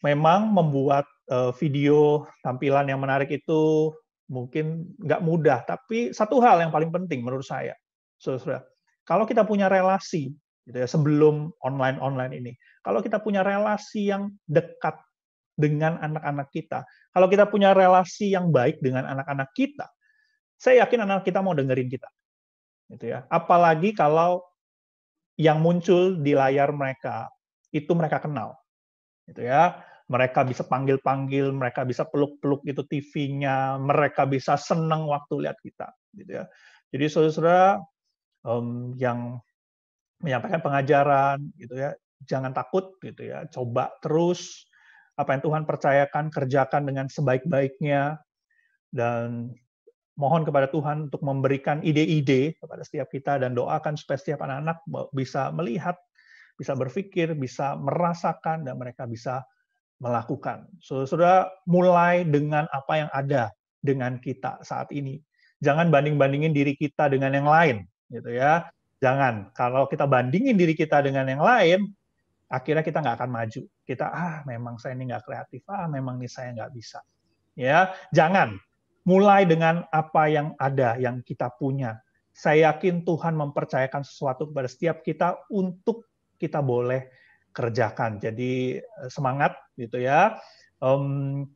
memang membuat eh, video tampilan yang menarik itu mungkin nggak mudah tapi satu hal yang paling penting menurut saya so, sudah kalau kita punya relasi gitu ya sebelum online online ini kalau kita punya relasi yang dekat dengan anak-anak kita kalau kita punya relasi yang baik dengan anak-anak kita saya yakin anak kita mau dengerin kita. Gitu ya. Apalagi kalau yang muncul di layar mereka itu mereka kenal. Gitu ya. Mereka bisa panggil-panggil, mereka bisa peluk-peluk itu TV-nya, mereka bisa senang waktu lihat kita, gitu ya. Jadi saudara-saudara um, yang menyampaikan pengajaran, gitu ya, jangan takut, gitu ya. Coba terus, apa yang Tuhan percayakan kerjakan dengan sebaik-baiknya dan mohon kepada Tuhan untuk memberikan ide-ide kepada setiap kita dan doakan supaya setiap anak-anak bisa melihat, bisa berpikir, bisa merasakan dan mereka bisa melakukan. Sudah-sudah mulai dengan apa yang ada dengan kita saat ini. Jangan banding-bandingin diri kita dengan yang lain, gitu ya. Jangan. Kalau kita bandingin diri kita dengan yang lain, akhirnya kita nggak akan maju. Kita ah memang saya ini nggak kreatif, ah memang ini saya nggak bisa. Ya, jangan mulai dengan apa yang ada, yang kita punya. Saya yakin Tuhan mempercayakan sesuatu kepada setiap kita untuk kita boleh kerjakan. Jadi eh, semangat gitu ya. Um,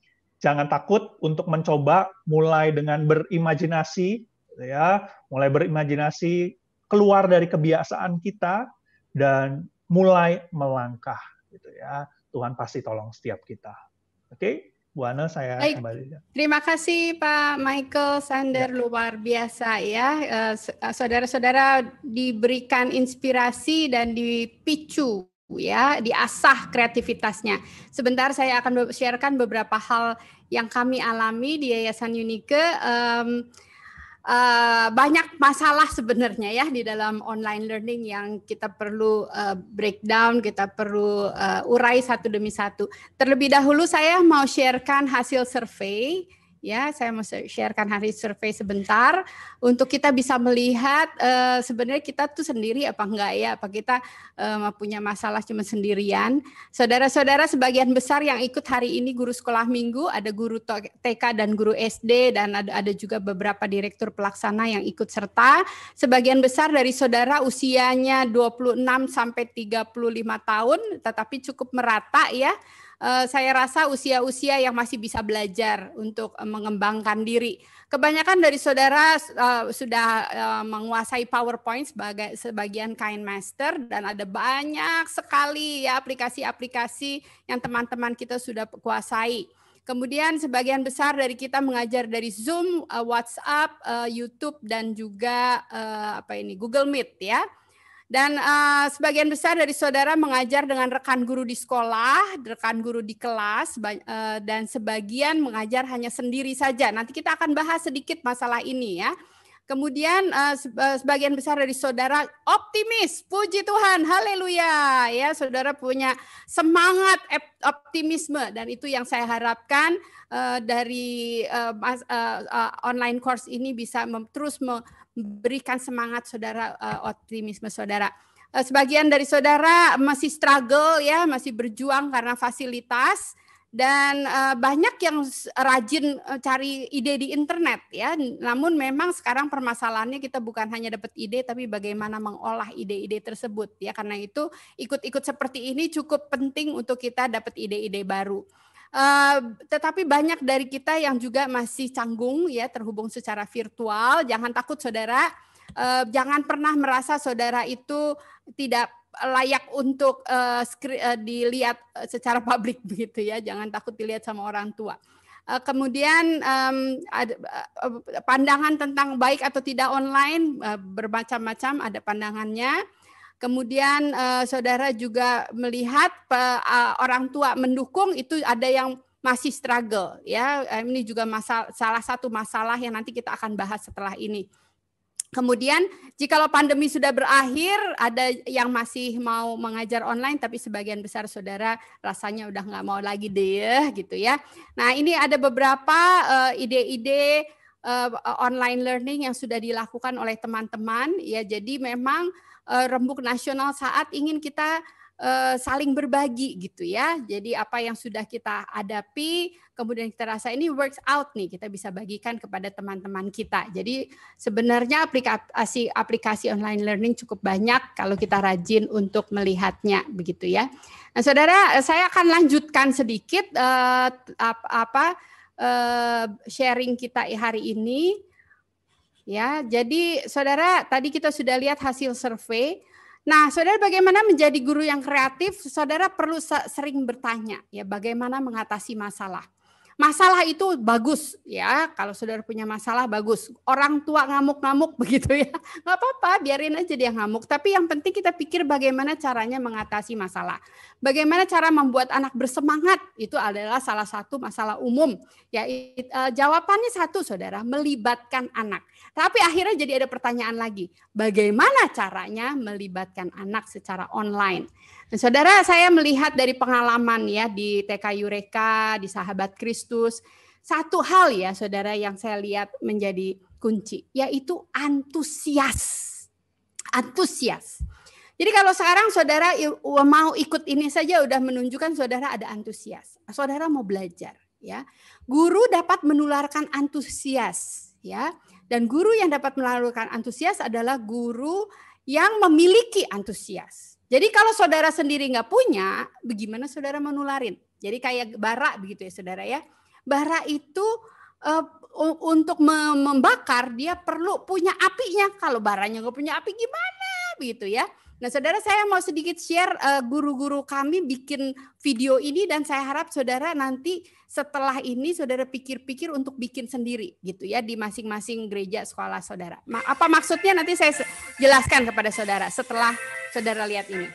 jangan takut untuk mencoba. Mulai dengan berimajinasi, gitu ya. Mulai berimajinasi keluar dari kebiasaan kita dan mulai melangkah, gitu ya. Tuhan pasti tolong setiap kita. Oke. Okay? Bu Ana saya Baik. kembali. Terima kasih Pak Michael Sander ya. luar biasa ya. Eh, saudara-saudara uh, diberikan inspirasi dan dipicu ya, diasah kreativitasnya. Sebentar saya akan sharekan beberapa hal yang kami alami di Yayasan Unike. Um, Eh, banyak masalah sebenarnya ya di dalam online learning yang kita perlu uh, breakdown, kita perlu uh, urai satu demi satu. Terlebih dahulu saya mau sharekan hasil survei ya saya mau sharekan hari survei sebentar untuk kita bisa melihat uh, sebenarnya kita tuh sendiri apa enggak ya apa kita um, punya masalah cuma sendirian saudara-saudara sebagian besar yang ikut hari ini guru sekolah minggu ada guru TK dan guru SD dan ada, ada juga beberapa direktur pelaksana yang ikut serta sebagian besar dari saudara usianya 26 sampai 35 tahun tetapi cukup merata ya uh, saya rasa usia-usia yang masih bisa belajar untuk uh, mengembangkan diri. Kebanyakan dari saudara uh, sudah uh, menguasai PowerPoint sebagai sebagian kain master dan ada banyak sekali ya aplikasi-aplikasi yang teman-teman kita sudah kuasai. Kemudian sebagian besar dari kita mengajar dari Zoom, uh, WhatsApp, uh, YouTube dan juga uh, apa ini Google Meet ya. Dan uh, sebagian besar dari saudara mengajar dengan rekan guru di sekolah, rekan guru di kelas, uh, dan sebagian mengajar hanya sendiri saja. Nanti kita akan bahas sedikit masalah ini ya. Kemudian uh, sebagian besar dari saudara optimis, puji Tuhan, haleluya. Ya, saudara punya semangat optimisme dan itu yang saya harapkan uh, dari uh, uh, uh, online course ini bisa terus berikan semangat saudara, uh, optimisme saudara. Uh, sebagian dari saudara masih struggle ya, masih berjuang karena fasilitas dan uh, banyak yang rajin uh, cari ide di internet ya. Namun memang sekarang permasalahannya kita bukan hanya dapat ide tapi bagaimana mengolah ide-ide tersebut ya. Karena itu ikut-ikut seperti ini cukup penting untuk kita dapat ide-ide baru. Uh, tetapi banyak dari kita yang juga masih canggung ya terhubung secara virtual. Jangan takut saudara, uh, jangan pernah merasa saudara itu tidak layak untuk uh, uh, dilihat secara publik begitu ya. Jangan takut dilihat sama orang tua. Uh, kemudian um, ada, uh, pandangan tentang baik atau tidak online uh, bermacam-macam ada pandangannya Kemudian uh, saudara juga melihat uh, orang tua mendukung itu ada yang masih struggle ya. Eh, ini juga masalah, salah satu masalah yang nanti kita akan bahas setelah ini. Kemudian jikalau pandemi sudah berakhir, ada yang masih mau mengajar online, tapi sebagian besar saudara rasanya udah nggak mau lagi deh, gitu ya. Nah ini ada beberapa ide-ide uh, uh, online learning yang sudah dilakukan oleh teman-teman, ya. Jadi memang Eh, rembuk nasional saat ingin kita eh, saling berbagi gitu ya. Jadi apa yang sudah kita hadapi, kemudian kita rasa ini works out nih, kita bisa bagikan kepada teman-teman kita. Jadi sebenarnya aplikasi eh, aplikasi online learning cukup banyak kalau kita rajin untuk melihatnya begitu ya. Nah, Saudara, saya akan lanjutkan sedikit uh, apa uh, sharing kita hari ini Ya, jadi saudara tadi kita sudah lihat hasil survei. Nah, saudara bagaimana menjadi guru yang kreatif? Saudara perlu sering bertanya ya bagaimana mengatasi masalah. Masalah itu bagus ya, kalau saudara punya masalah bagus. Orang tua ngamuk-ngamuk begitu ya, nggak apa-apa, biarin aja dia ngamuk. Tapi yang penting kita pikir bagaimana caranya mengatasi masalah. Bagaimana cara membuat anak bersemangat? Itu adalah salah satu masalah umum. Ya, e, jawabannya satu, saudara, melibatkan anak. Tapi akhirnya jadi ada pertanyaan lagi, bagaimana caranya melibatkan anak secara online? Nah, saudara, saya melihat dari pengalaman ya di TK Yureka, di Sahabat Kristus, satu hal ya, saudara, yang saya lihat menjadi kunci, yaitu antusias. Antusias. Jadi kalau sekarang saudara mau ikut ini saja udah menunjukkan saudara ada antusias. Saudara mau belajar, ya. Guru dapat menularkan antusias, ya. Dan guru yang dapat menularkan antusias adalah guru yang memiliki antusias. Jadi kalau saudara sendiri nggak punya, bagaimana saudara menularin? Jadi kayak bara begitu ya saudara ya. Bara itu uh, untuk membakar dia perlu punya apinya. Kalau baranya nggak punya api gimana begitu ya? Nah, saudara saya mau sedikit share eh, guru-guru uh, kami bikin video ini dan saya harap saudara nanti setelah ini saudara pikir-pikir untuk bikin sendiri gitu ya di masing-masing gereja sekolah saudara. Ma apa maksudnya nanti saya jelaskan kepada saudara setelah saudara lihat ini.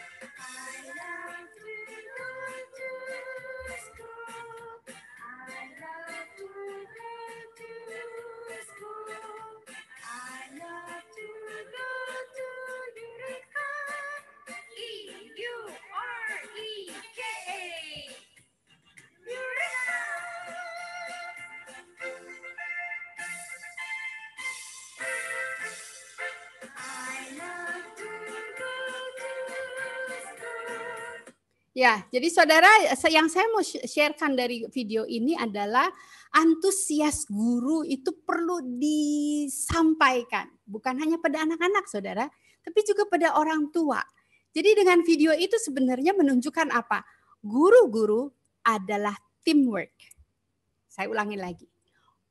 Ya, jadi saudara yang saya mau sharekan dari video ini adalah antusias guru itu perlu disampaikan. Bukan hanya pada anak-anak saudara, tapi juga pada orang tua. Jadi dengan video itu sebenarnya menunjukkan apa? Guru-guru adalah teamwork. Saya ulangi lagi.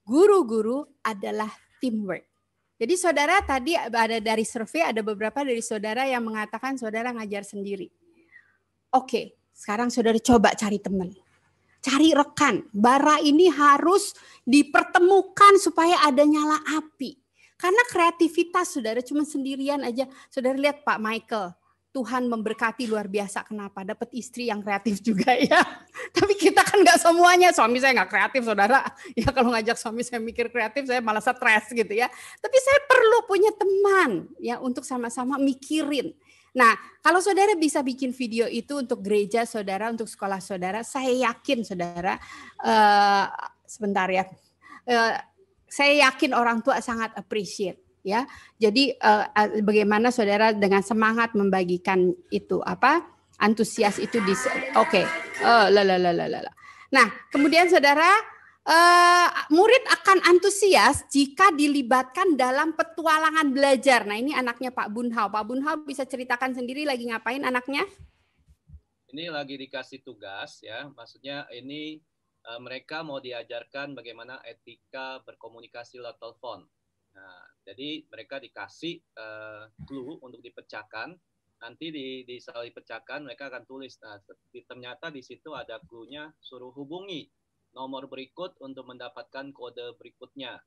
Guru-guru adalah teamwork. Jadi saudara tadi ada dari survei ada beberapa dari saudara yang mengatakan saudara ngajar sendiri. Oke, okay. Sekarang saudara coba cari teman. Cari rekan. Bara ini harus dipertemukan supaya ada nyala api. Karena kreativitas saudara cuma sendirian aja. Saudara lihat Pak Michael, Tuhan memberkati luar biasa. Kenapa? Dapat istri yang kreatif juga ya. Tapi kita kan nggak semuanya. Suami saya nggak kreatif, saudara. Ya kalau ngajak suami saya mikir kreatif, saya malah stres gitu ya. Tapi saya perlu punya teman ya untuk sama-sama mikirin. Nah, kalau saudara bisa bikin video itu untuk gereja saudara, untuk sekolah saudara, saya yakin saudara, uh, sebentar ya, uh, saya yakin orang tua sangat appreciate ya. Jadi uh, bagaimana saudara dengan semangat membagikan itu apa antusias itu di oke, okay. uh, Nah, kemudian saudara Uh, murid akan antusias jika dilibatkan dalam petualangan belajar. Nah, ini anaknya Pak Bunhao. Pak Bunhao bisa ceritakan sendiri lagi ngapain anaknya? Ini lagi dikasih tugas ya. Maksudnya ini uh, mereka mau diajarkan bagaimana etika berkomunikasi lewat telepon. Nah, jadi mereka dikasih uh, clue untuk dipecahkan. Nanti di, di saat dipecahkan mereka akan tulis. Nah, ternyata di situ ada clue-nya suruh hubungi nomor berikut untuk mendapatkan kode berikutnya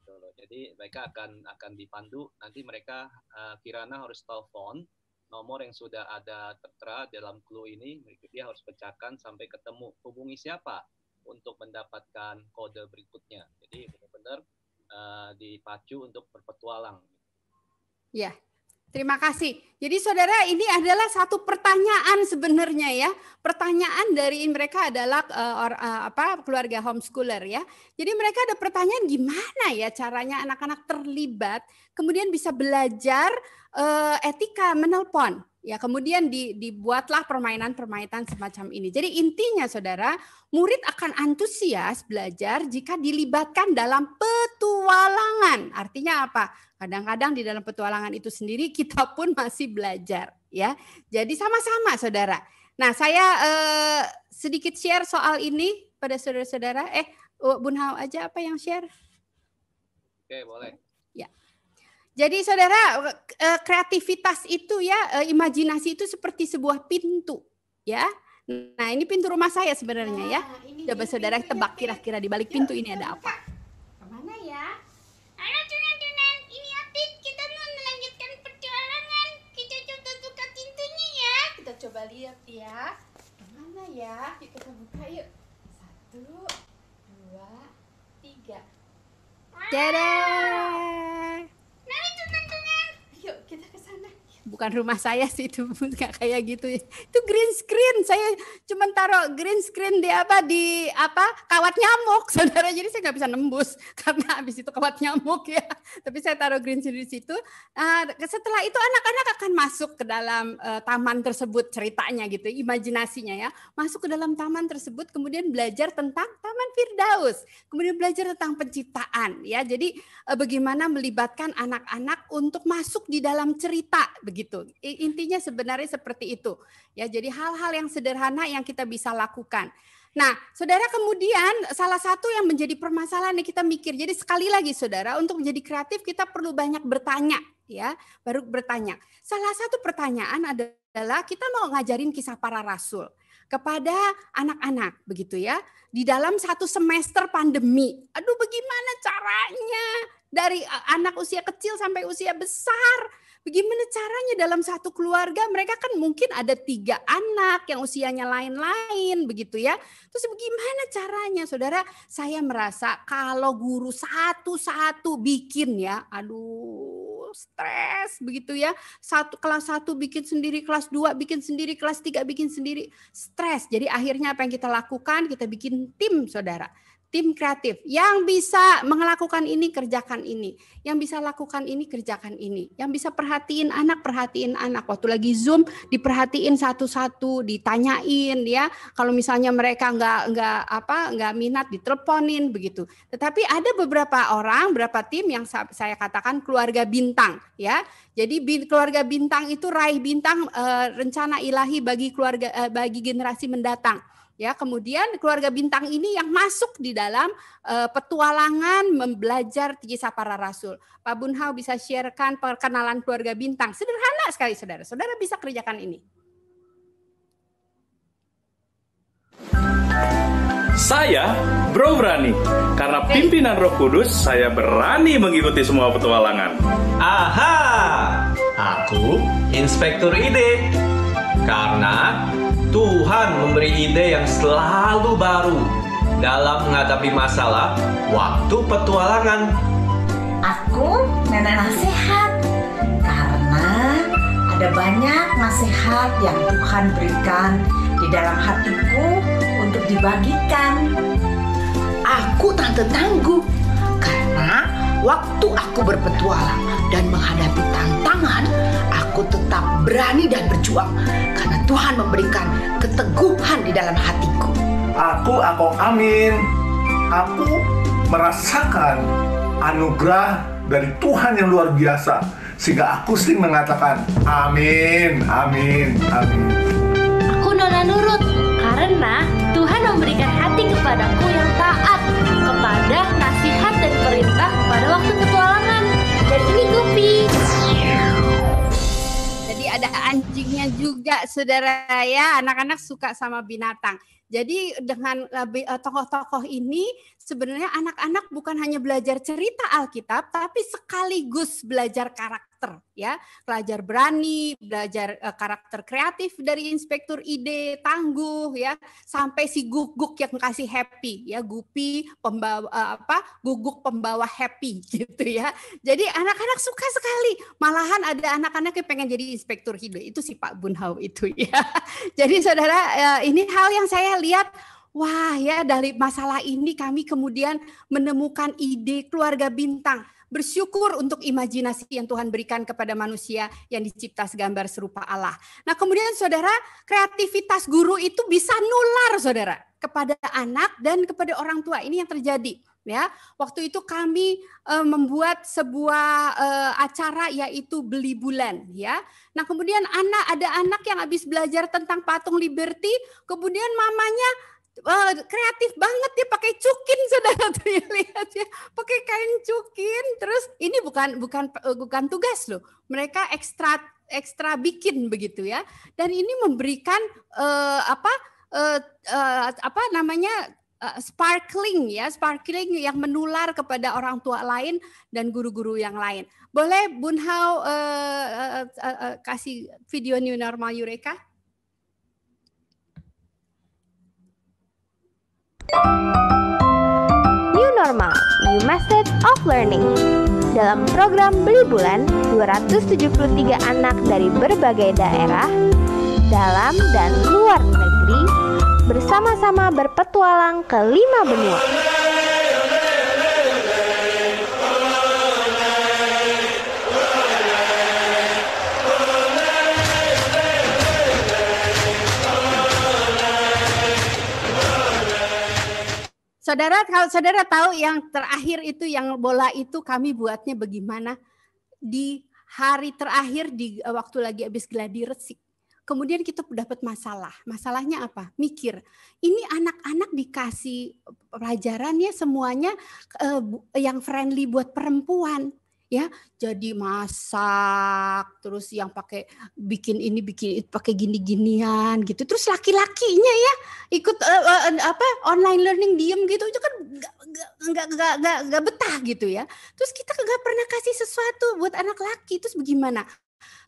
gitu Jadi mereka akan akan dipandu nanti mereka uh, kirana harus telepon nomor yang sudah ada tertera dalam clue ini mereka dia harus pecahkan sampai ketemu hubungi siapa untuk mendapatkan kode berikutnya. Jadi benar-benar uh, dipacu untuk berpetualang. Ya, Terima kasih. Jadi saudara ini adalah satu pertanyaan sebenarnya ya. Pertanyaan dari mereka adalah uh, or, uh, apa keluarga homeschooler ya. Jadi mereka ada pertanyaan gimana ya caranya anak-anak terlibat kemudian bisa belajar uh, etika menelpon. Ya, kemudian di, dibuatlah permainan-permainan semacam ini. Jadi intinya saudara, murid akan antusias belajar jika dilibatkan dalam petualangan. Artinya apa? Kadang-kadang di dalam petualangan itu sendiri kita pun masih belajar ya. Jadi sama-sama saudara. Nah, saya eh, sedikit share soal ini pada saudara-saudara. Eh, Bun Hao aja apa yang share? Oke, boleh. Ya. Jadi saudara, eh, kreativitas itu ya, eh, imajinasi itu seperti sebuah pintu, ya. Nah, ini pintu rumah saya sebenarnya ya. Nah, Coba saudara tebak kira-kira di balik pintu ini ada apa? coba lihat ya mana ya yuk kita buka yuk satu dua tiga Dadah! nanti tunan-tunan! Yuk kita bukan rumah saya sih itu nggak kayak gitu itu green screen saya cuma taruh green screen di apa di apa kawat nyamuk saudara jadi saya nggak bisa nembus karena habis itu kawat nyamuk ya tapi saya taruh green screen di situ nah, setelah itu anak-anak akan masuk ke dalam uh, taman tersebut ceritanya gitu imajinasinya ya masuk ke dalam taman tersebut kemudian belajar tentang taman Firdaus kemudian belajar tentang penciptaan ya jadi uh, bagaimana melibatkan anak-anak untuk masuk di dalam cerita begitu. Intinya sebenarnya seperti itu. Ya, jadi hal-hal yang sederhana yang kita bisa lakukan. Nah, saudara kemudian salah satu yang menjadi permasalahan yang kita mikir. Jadi sekali lagi saudara, untuk menjadi kreatif kita perlu banyak bertanya ya, baru bertanya. Salah satu pertanyaan adalah kita mau ngajarin kisah para rasul kepada anak-anak begitu ya. Di dalam satu semester pandemi. Aduh bagaimana caranya? Dari e, anak usia kecil sampai usia besar Bagaimana caranya dalam satu keluarga mereka kan mungkin ada tiga anak yang usianya lain-lain begitu ya. Terus bagaimana caranya saudara? Saya merasa kalau guru satu-satu bikin ya, aduh stres begitu ya. Satu kelas satu bikin sendiri, kelas dua bikin sendiri, kelas tiga bikin sendiri, stres. Jadi akhirnya apa yang kita lakukan? Kita bikin tim saudara tim kreatif yang bisa melakukan ini kerjakan ini, yang bisa lakukan ini kerjakan ini, yang bisa perhatiin anak perhatiin anak waktu lagi zoom diperhatiin satu-satu ditanyain ya kalau misalnya mereka nggak nggak apa nggak minat diteleponin begitu. Tetapi ada beberapa orang, beberapa tim yang saya katakan keluarga bintang ya. Jadi keluarga bintang itu raih bintang eh, rencana ilahi bagi keluarga eh, bagi generasi mendatang ya kemudian keluarga bintang ini yang masuk di dalam uh, petualangan membelajar kisah para rasul Pak Bunhau bisa sharekan perkenalan keluarga bintang sederhana sekali saudara saudara bisa kerjakan ini Saya Bro Berani Karena pimpinan Roh Kudus Saya berani mengikuti semua petualangan Aha Aku Inspektur Ide Karena Tuhan memberi ide yang selalu baru dalam menghadapi masalah waktu petualangan. Aku nenek nasihat karena ada banyak nasihat yang Tuhan berikan di dalam hatiku untuk dibagikan. Aku tante tangguh karena Waktu aku berpetualang dan menghadapi tantangan, aku tetap berani dan berjuang karena Tuhan memberikan keteguhan di dalam hatiku. Aku, aku amin. Aku merasakan anugerah dari Tuhan yang luar biasa sehingga aku sering mengatakan amin, amin, amin. Aku Nona Nurut karena Tuhan memberikan hati kepadaku yang taat kepada Tapi Jadi ada anjingnya juga, saudara ya. Anak-anak suka sama binatang. Jadi dengan eh, tokoh-tokoh ini sebenarnya anak-anak bukan hanya belajar cerita Alkitab, tapi sekaligus belajar karakter karakter ya belajar berani belajar uh, karakter kreatif dari inspektur ide tangguh ya sampai si guguk yang kasih happy ya gupi pembawa uh, apa guguk pembawa happy gitu ya jadi anak-anak suka sekali malahan ada anak-anak yang pengen jadi inspektur ide itu si Pak Bunhau itu ya jadi saudara uh, ini hal yang saya lihat Wah ya dari masalah ini kami kemudian menemukan ide keluarga bintang bersyukur untuk imajinasi yang Tuhan berikan kepada manusia yang dicipta segambar serupa Allah. Nah, kemudian Saudara, kreativitas guru itu bisa nular Saudara kepada anak dan kepada orang tua. Ini yang terjadi ya. Waktu itu kami e, membuat sebuah e, acara yaitu beli bulan ya. Nah, kemudian anak ada anak yang habis belajar tentang patung Liberty, kemudian mamanya Wah, eh, kreatif banget ya pakai cukin saudara tuh ya, lihat ya pakai kain cukin terus ini bukan bukan eh, bukan tugas loh mereka ekstra ekstra bikin begitu ya dan ini memberikan uh, apa uh, uh, apa namanya uh, sparkling ya sparkling yang menular kepada orang tua lain dan guru-guru yang lain boleh Bunhao uh, uh, uh, uh, kasih video new normal Eureka New Normal, New Method of Learning Dalam program Beli Bulan, 273 anak dari berbagai daerah, dalam dan luar negeri, bersama-sama berpetualang ke lima benua. Saudara, kalau saudara tahu yang terakhir itu yang bola itu kami buatnya bagaimana di hari terakhir di e, waktu lagi habis gladi resik. Kemudian kita dapat masalah. Masalahnya apa? Mikir. Ini anak-anak dikasih pelajarannya semuanya e, yang friendly buat perempuan ya jadi masak terus yang pakai bikin ini bikin itu pakai gini-ginian gitu terus laki-lakinya ya ikut uh, uh, apa online learning diem gitu itu kan nggak nggak nggak nggak betah gitu ya terus kita nggak pernah kasih sesuatu buat anak laki terus bagaimana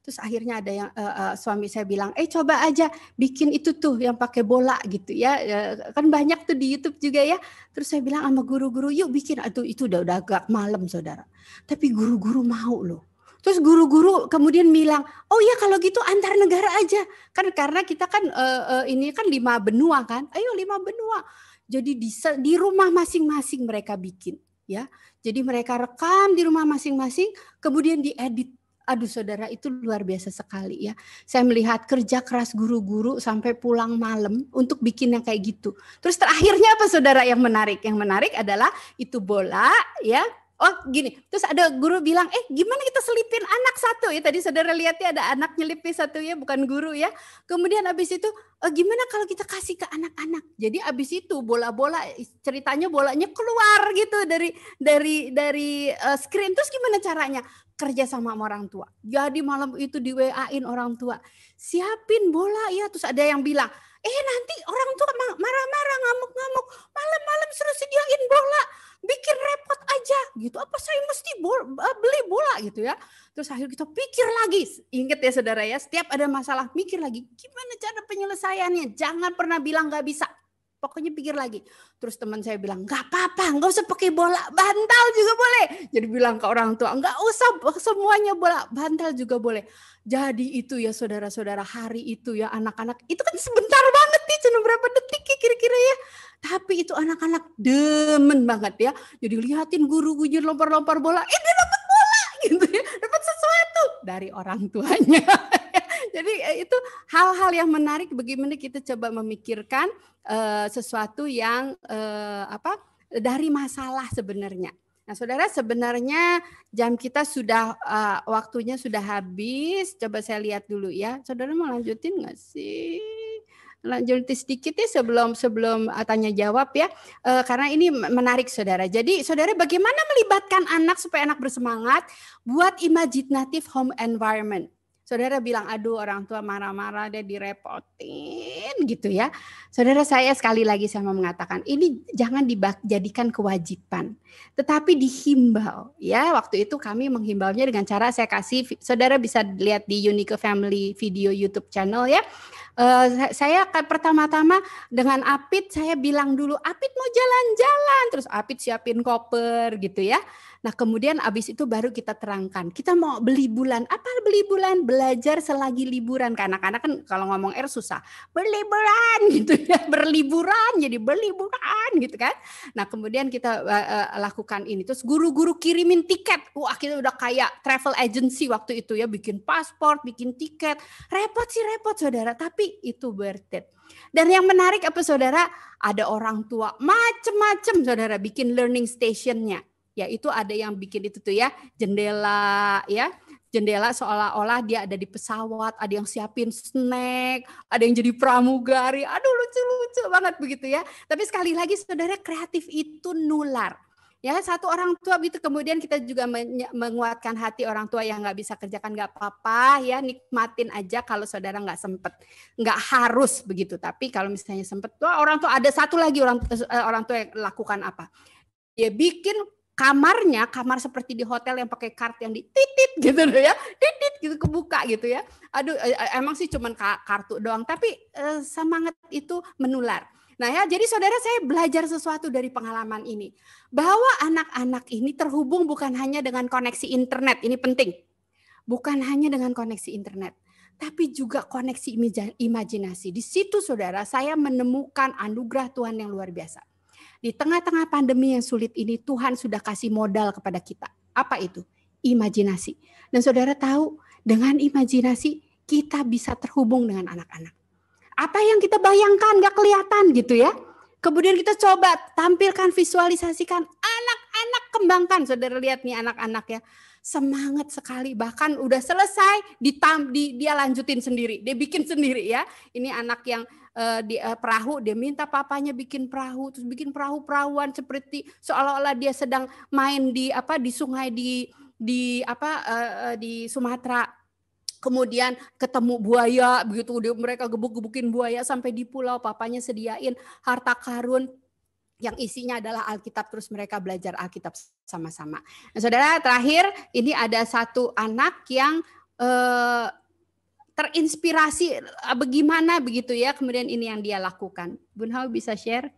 Terus akhirnya ada yang uh, uh, suami saya bilang, "Eh coba aja bikin itu tuh yang pakai bola gitu ya." Uh, kan banyak tuh di YouTube juga ya. Terus saya bilang sama guru-guru, "Yuk bikin." Itu itu udah udah agak malam, Saudara. Tapi guru-guru mau loh. Terus guru-guru kemudian bilang, oh ya kalau gitu antar negara aja, kan karena kita kan uh, uh, ini kan lima benua kan, ayo lima benua. Jadi di, di rumah masing-masing mereka bikin, ya. Jadi mereka rekam di rumah masing-masing, kemudian diedit aduh saudara itu luar biasa sekali ya. Saya melihat kerja keras guru-guru sampai pulang malam untuk bikin yang kayak gitu. Terus terakhirnya apa saudara yang menarik? Yang menarik adalah itu bola ya. Oh gini, terus ada guru bilang, eh gimana kita selipin anak satu ya? Tadi saudara lihat ya ada anak nyelipi satu ya, bukan guru ya. Kemudian abis itu, eh, gimana kalau kita kasih ke anak-anak? Jadi abis itu bola-bola ceritanya bolanya keluar gitu dari dari dari uh, screen. Terus gimana caranya? kerja sama sama orang tua. Jadi malam itu di wa orang tua. Siapin bola ya. Terus ada yang bilang, eh nanti orang tua marah-marah, ngamuk-ngamuk. Malam-malam suruh sediain bola. Bikin repot aja gitu. Apa saya mesti bol beli bola gitu ya. Terus akhirnya kita pikir lagi. Ingat ya saudara ya, setiap ada masalah mikir lagi. Gimana cara penyelesaiannya? Jangan pernah bilang gak bisa pokoknya pikir lagi. Terus teman saya bilang, nggak apa-apa, nggak usah pakai bola, bantal juga boleh. Jadi bilang ke orang tua, nggak usah semuanya bola, bantal juga boleh. Jadi itu ya saudara-saudara hari itu ya anak-anak, itu kan sebentar banget nih, cuma berapa detik ya kira-kira ya. Tapi itu anak-anak demen banget ya. Jadi lihatin guru gujur lompar-lompar bola, eh dia dapat bola gitu ya, dapat sesuatu dari orang tuanya. Jadi eh, itu hal-hal yang menarik bagaimana kita coba memikirkan uh, sesuatu yang uh, apa dari masalah sebenarnya. Nah, saudara, sebenarnya jam kita sudah uh, waktunya sudah habis. Coba saya lihat dulu ya. Saudara mau lanjutin nggak sih? lanjutin sedikit ya sebelum sebelum tanya jawab ya e, karena ini menarik saudara. Jadi saudara bagaimana melibatkan anak supaya anak bersemangat buat imaginative home environment. Saudara bilang, aduh orang tua marah-marah, dia direpotin gitu ya. Saudara saya sekali lagi saya mau mengatakan, ini jangan dijadikan kewajiban. Tetapi dihimbau ya. Waktu itu kami menghimbaunya dengan cara saya kasih, saudara bisa lihat di Unique Family video YouTube channel ya. Uh, saya pertama-tama dengan Apit saya bilang dulu Apit mau jalan-jalan terus Apit siapin koper gitu ya. Nah kemudian abis itu baru kita terangkan kita mau beli bulan apa beli bulan belajar selagi liburan karena anak-anak kan kalau ngomong air susah berliburan gitu ya berliburan jadi beli bulan gitu kan. Nah kemudian kita uh, lakukan ini terus guru-guru kirimin tiket wah kita udah kayak travel agency waktu itu ya bikin paspor bikin tiket repot sih repot saudara tapi tapi itu worth it. Dan yang menarik apa saudara, ada orang tua macem-macem saudara bikin learning stationnya. Ya itu ada yang bikin itu tuh ya, jendela ya, jendela seolah-olah dia ada di pesawat, ada yang siapin snack, ada yang jadi pramugari. Aduh lucu-lucu banget begitu ya. Tapi sekali lagi saudara kreatif itu nular. Ya, satu orang tua gitu. Kemudian kita juga menguatkan hati orang tua yang nggak bisa kerjakan nggak apa-apa, ya nikmatin aja kalau saudara nggak sempet, nggak harus begitu. Tapi kalau misalnya sempet, wah, orang tua ada satu lagi orang eh, orang tua yang lakukan apa? Dia bikin kamarnya kamar seperti di hotel yang pakai kart yang dititit gitu loh ya titit gitu kebuka gitu ya aduh eh, eh, emang sih cuman kartu doang tapi semangat itu menular Nah ya, jadi saudara saya belajar sesuatu dari pengalaman ini. Bahwa anak-anak ini terhubung bukan hanya dengan koneksi internet, ini penting. Bukan hanya dengan koneksi internet, tapi juga koneksi imajinasi. Di situ saudara saya menemukan anugerah Tuhan yang luar biasa. Di tengah-tengah pandemi yang sulit ini Tuhan sudah kasih modal kepada kita. Apa itu? Imajinasi. Dan saudara tahu dengan imajinasi kita bisa terhubung dengan anak-anak apa yang kita bayangkan nggak kelihatan gitu ya. Kemudian kita coba tampilkan, visualisasikan. Anak-anak kembangkan, saudara lihat nih anak-anak ya. Semangat sekali, bahkan udah selesai, ditam, di, dia lanjutin sendiri, dia bikin sendiri ya. Ini anak yang uh, di, uh, perahu, dia minta papanya bikin perahu, terus bikin perahu-perahuan seperti seolah-olah dia sedang main di apa di sungai di di apa uh, di Sumatera kemudian ketemu buaya begitu mereka gebuk-gebukin buaya sampai di pulau papanya sediain harta karun yang isinya adalah Alkitab terus mereka belajar Alkitab sama-sama. Nah, saudara terakhir ini ada satu anak yang eh, terinspirasi bagaimana begitu ya kemudian ini yang dia lakukan. Bun Hao bisa share?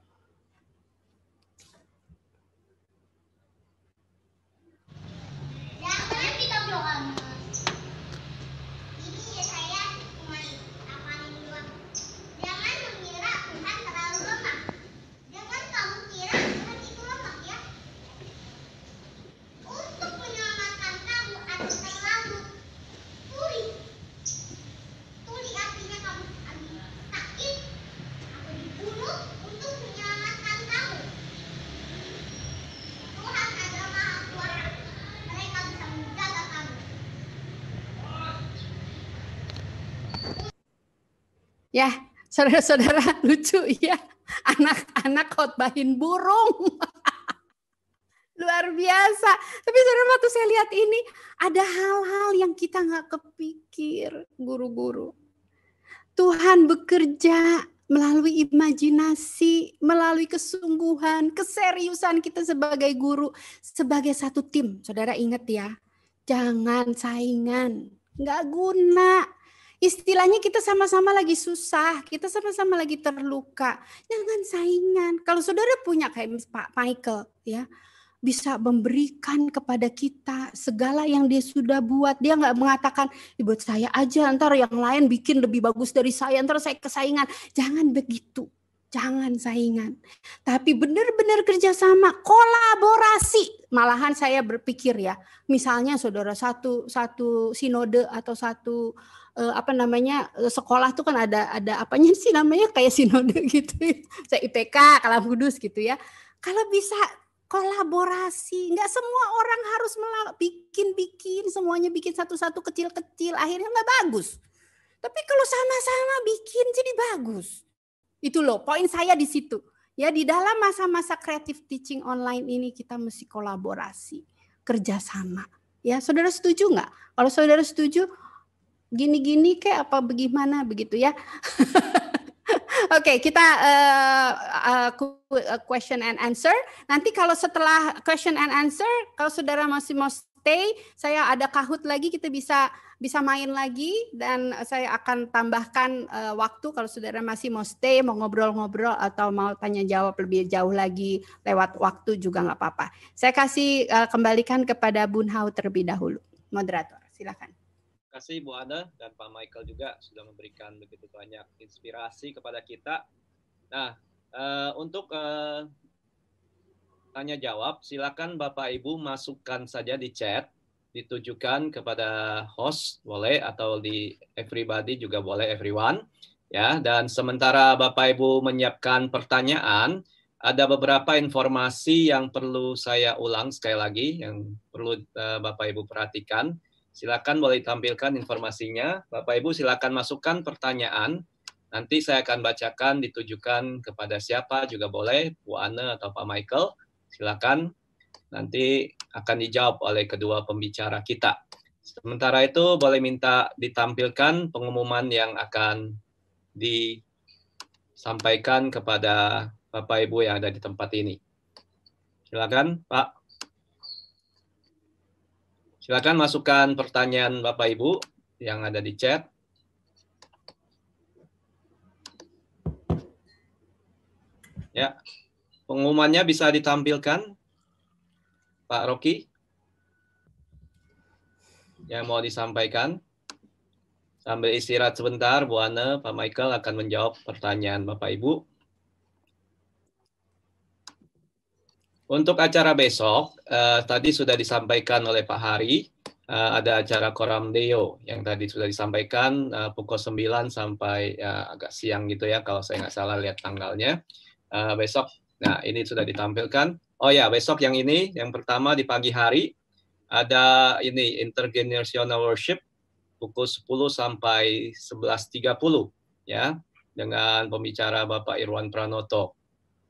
Ya, saudara-saudara lucu ya. Anak-anak khotbahin burung. Luar biasa. Tapi saudara waktu saya lihat ini, ada hal-hal yang kita nggak kepikir, guru-guru. Tuhan bekerja melalui imajinasi, melalui kesungguhan, keseriusan kita sebagai guru, sebagai satu tim. Saudara ingat ya, jangan saingan, nggak guna istilahnya kita sama-sama lagi susah, kita sama-sama lagi terluka. Jangan saingan. Kalau saudara punya kayak Pak Michael ya, bisa memberikan kepada kita segala yang dia sudah buat. Dia nggak mengatakan, buat saya aja, ntar yang lain bikin lebih bagus dari saya, ntar saya kesaingan. Jangan begitu. Jangan saingan. Tapi benar-benar kerjasama, kolaborasi. Malahan saya berpikir ya, misalnya saudara satu, satu sinode atau satu eh, apa namanya eh, sekolah tuh kan ada ada apanya sih namanya kayak sinode gitu saya IPK kalau kudus gitu ya kalau gitu ya. bisa kolaborasi nggak semua orang harus bikin bikin semuanya bikin satu-satu kecil-kecil akhirnya nggak bagus tapi kalau sama-sama bikin jadi bagus itu loh poin saya di situ ya di dalam masa-masa kreatif teaching online ini kita mesti kolaborasi kerjasama ya saudara setuju nggak kalau saudara setuju gini-gini kayak apa bagaimana begitu ya. Oke, okay, kita uh, uh, question and answer. Nanti kalau setelah question and answer, kalau saudara masih mau stay, saya ada kahut lagi, kita bisa bisa main lagi dan saya akan tambahkan uh, waktu kalau saudara masih mau stay, mau ngobrol-ngobrol atau mau tanya jawab lebih jauh lagi lewat waktu juga nggak apa-apa. Saya kasih uh, kembalikan kepada Bun Hao terlebih dahulu, moderator. Silakan kasih Bu Ana dan Pak Michael juga sudah memberikan begitu banyak inspirasi kepada kita. Nah, uh, untuk uh, tanya jawab, silakan Bapak Ibu masukkan saja di chat, ditujukan kepada host boleh atau di everybody juga boleh everyone. Ya, dan sementara Bapak Ibu menyiapkan pertanyaan, ada beberapa informasi yang perlu saya ulang sekali lagi yang perlu uh, Bapak Ibu perhatikan. Silakan boleh tampilkan informasinya. Bapak Ibu silakan masukkan pertanyaan. Nanti saya akan bacakan ditujukan kepada siapa juga boleh, Bu Anne atau Pak Michael. Silakan. Nanti akan dijawab oleh kedua pembicara kita. Sementara itu boleh minta ditampilkan pengumuman yang akan disampaikan kepada Bapak Ibu yang ada di tempat ini. Silakan, Pak. Silakan masukkan pertanyaan Bapak Ibu yang ada di chat. Ya, pengumumannya bisa ditampilkan, Pak Rocky, yang mau disampaikan. Sambil istirahat sebentar, Bu Ana, Pak Michael akan menjawab pertanyaan Bapak Ibu. Untuk acara besok, uh, tadi sudah disampaikan oleh Pak Hari, uh, ada acara Koram Deo yang tadi sudah disampaikan uh, pukul 9 sampai uh, agak siang gitu ya, kalau saya nggak salah lihat tanggalnya. Uh, besok, nah ini sudah ditampilkan. Oh ya, besok yang ini, yang pertama di pagi hari, ada ini intergenerational worship pukul 10 sampai 11.30 ya dengan pembicara Bapak Irwan Pranoto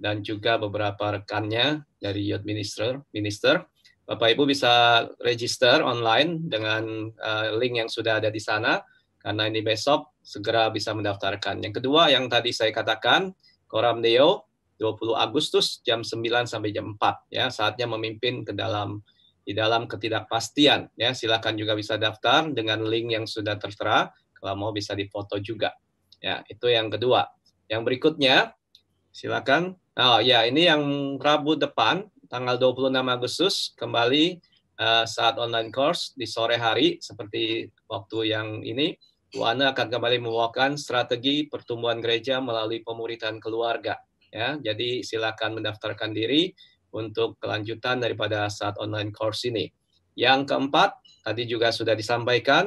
dan juga beberapa rekannya dari Youth Minister, Minister. Bapak Ibu bisa register online dengan uh, link yang sudah ada di sana karena ini besok segera bisa mendaftarkan. Yang kedua yang tadi saya katakan, Koram Deo 20 Agustus jam 9 sampai jam 4 ya, saatnya memimpin ke dalam di dalam ketidakpastian ya. Silakan juga bisa daftar dengan link yang sudah tertera, kalau mau bisa difoto juga. Ya, itu yang kedua. Yang berikutnya silakan Oh ya, ini yang Rabu depan, tanggal 26 Agustus, kembali uh, saat online course di sore hari, seperti waktu yang ini, Bu Ana akan kembali membawakan strategi pertumbuhan gereja melalui pemuritan keluarga. Ya, jadi silakan mendaftarkan diri untuk kelanjutan daripada saat online course ini. Yang keempat, tadi juga sudah disampaikan,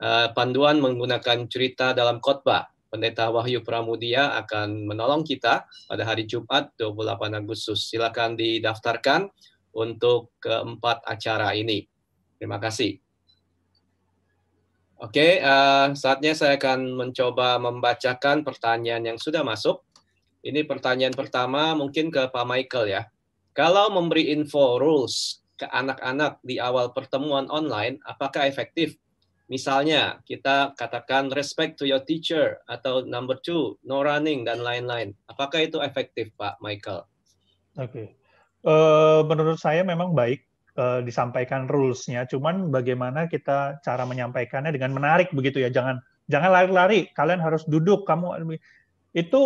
uh, panduan menggunakan cerita dalam khotbah Pendeta Wahyu Pramudia akan menolong kita pada hari Jumat 28 Agustus. Silakan didaftarkan untuk keempat acara ini. Terima kasih. Oke, eh, saatnya saya akan mencoba membacakan pertanyaan yang sudah masuk. Ini pertanyaan pertama mungkin ke Pak Michael ya. Kalau memberi info rules ke anak-anak di awal pertemuan online, apakah efektif? Misalnya kita katakan respect to your teacher atau number two, no running dan lain-lain. Apakah itu efektif, Pak Michael? Oke, okay. uh, eh, menurut saya memang baik uh, disampaikan rules-nya. Cuman bagaimana kita cara menyampaikannya dengan menarik begitu ya. Jangan jangan lari-lari. Kalian harus duduk. Kamu itu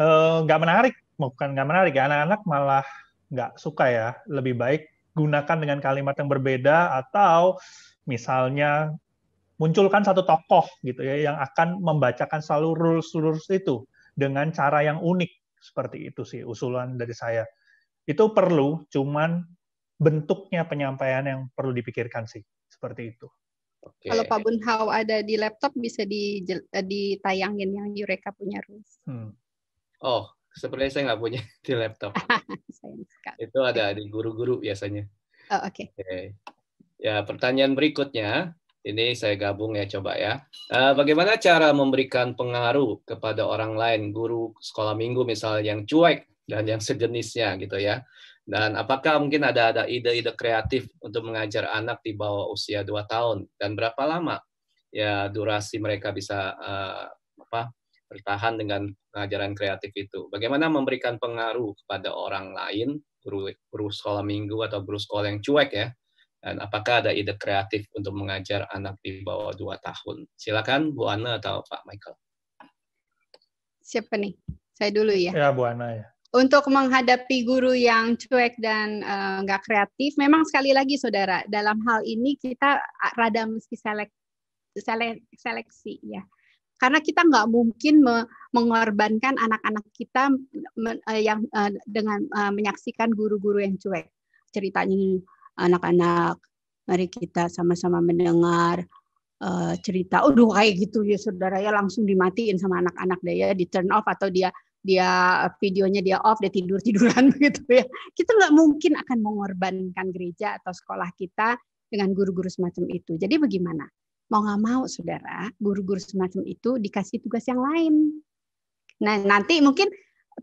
eh, nggak uh, menarik, bukan nggak menarik. Ya. Anak-anak malah nggak suka ya. Lebih baik gunakan dengan kalimat yang berbeda atau misalnya munculkan satu tokoh gitu ya yang akan membacakan selalu rules-rules itu dengan cara yang unik seperti itu sih usulan dari saya. Itu perlu, cuman bentuknya penyampaian yang perlu dipikirkan sih seperti itu. Okay. Kalau Pak Bunhau ada di laptop bisa di, eh, ditayangin yang Eureka punya rules. Hmm. Oh, sepertinya saya nggak punya di laptop. Itu ada di guru-guru biasanya. Oh, Oke. Okay. Okay. Ya pertanyaan berikutnya, ini saya gabung ya coba ya. Eh, bagaimana cara memberikan pengaruh kepada orang lain, guru sekolah minggu misal yang cuek dan yang sejenisnya gitu ya. Dan apakah mungkin ada ada ide-ide kreatif untuk mengajar anak di bawah usia 2 tahun dan berapa lama ya durasi mereka bisa uh, apa bertahan dengan pengajaran kreatif itu. Bagaimana memberikan pengaruh kepada orang lain, guru guru sekolah minggu atau guru sekolah yang cuek ya dan apakah ada ide kreatif untuk mengajar anak di bawah dua tahun? Silakan Bu Ana atau Pak Michael. Siapa nih? Saya dulu ya. Ya Bu Ana ya. Untuk menghadapi guru yang cuek dan eh, nggak uh, kreatif, memang sekali lagi saudara dalam hal ini kita ah, rada mesti selek, selek seleksi ya karena kita nggak mungkin mengorbankan anak-anak kita eh, yang eh, dengan menyaksikan guru-guru yang cuek ceritanya anak-anak. Mari kita sama-sama mendengar uh, cerita. Aduh kayak gitu ya saudara ya langsung dimatiin sama anak-anak deh ya di turn off atau dia dia videonya dia off dia tidur tiduran gitu ya kita nggak mungkin akan mengorbankan gereja atau sekolah kita dengan guru-guru semacam itu jadi bagaimana mau nggak mau saudara guru-guru semacam itu dikasih tugas yang lain nah nanti mungkin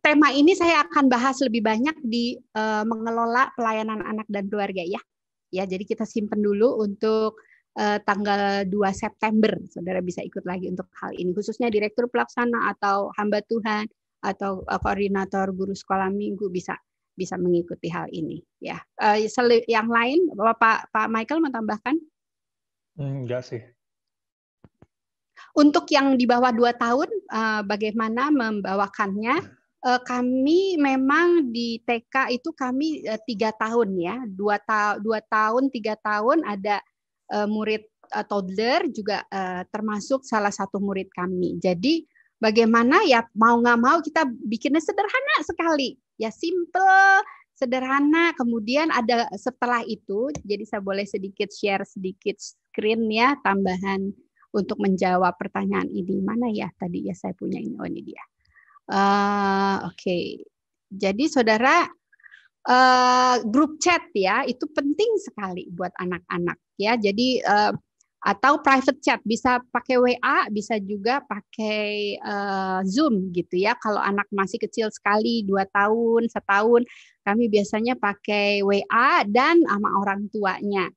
tema ini saya akan bahas lebih banyak di uh, mengelola pelayanan anak dan keluarga ya. Ya, jadi kita simpen dulu untuk uh, tanggal 2 September Saudara bisa ikut lagi untuk hal ini khususnya direktur pelaksana atau hamba Tuhan atau uh, koordinator guru sekolah minggu bisa bisa mengikuti hal ini ya. Uh, yang lain Bapak Pak Michael mau tambahkan? Enggak sih. Untuk yang di bawah dua tahun, bagaimana membawakannya? Eh, kami memang di TK itu kami eh, tiga tahun ya dua, ta dua tahun tiga tahun ada eh, murid toddler juga termasuk salah satu murid kami jadi bagaimana ya mau nggak mau kita bikinnya sederhana sekali ya simple sederhana kemudian ada setelah itu jadi saya boleh sedikit share sedikit screen ya tambahan untuk menjawab pertanyaan ini mana ya tadi ya saya punya ini oh ini dia Eh, oke, okay. jadi saudara uh, grup chat ya itu penting sekali buat anak-anak ya. Jadi uh, atau private chat bisa pakai WA, bisa juga pakai uh, Zoom gitu ya. Kalau anak masih kecil sekali, dua tahun, setahun, kami biasanya pakai WA dan sama orang tuanya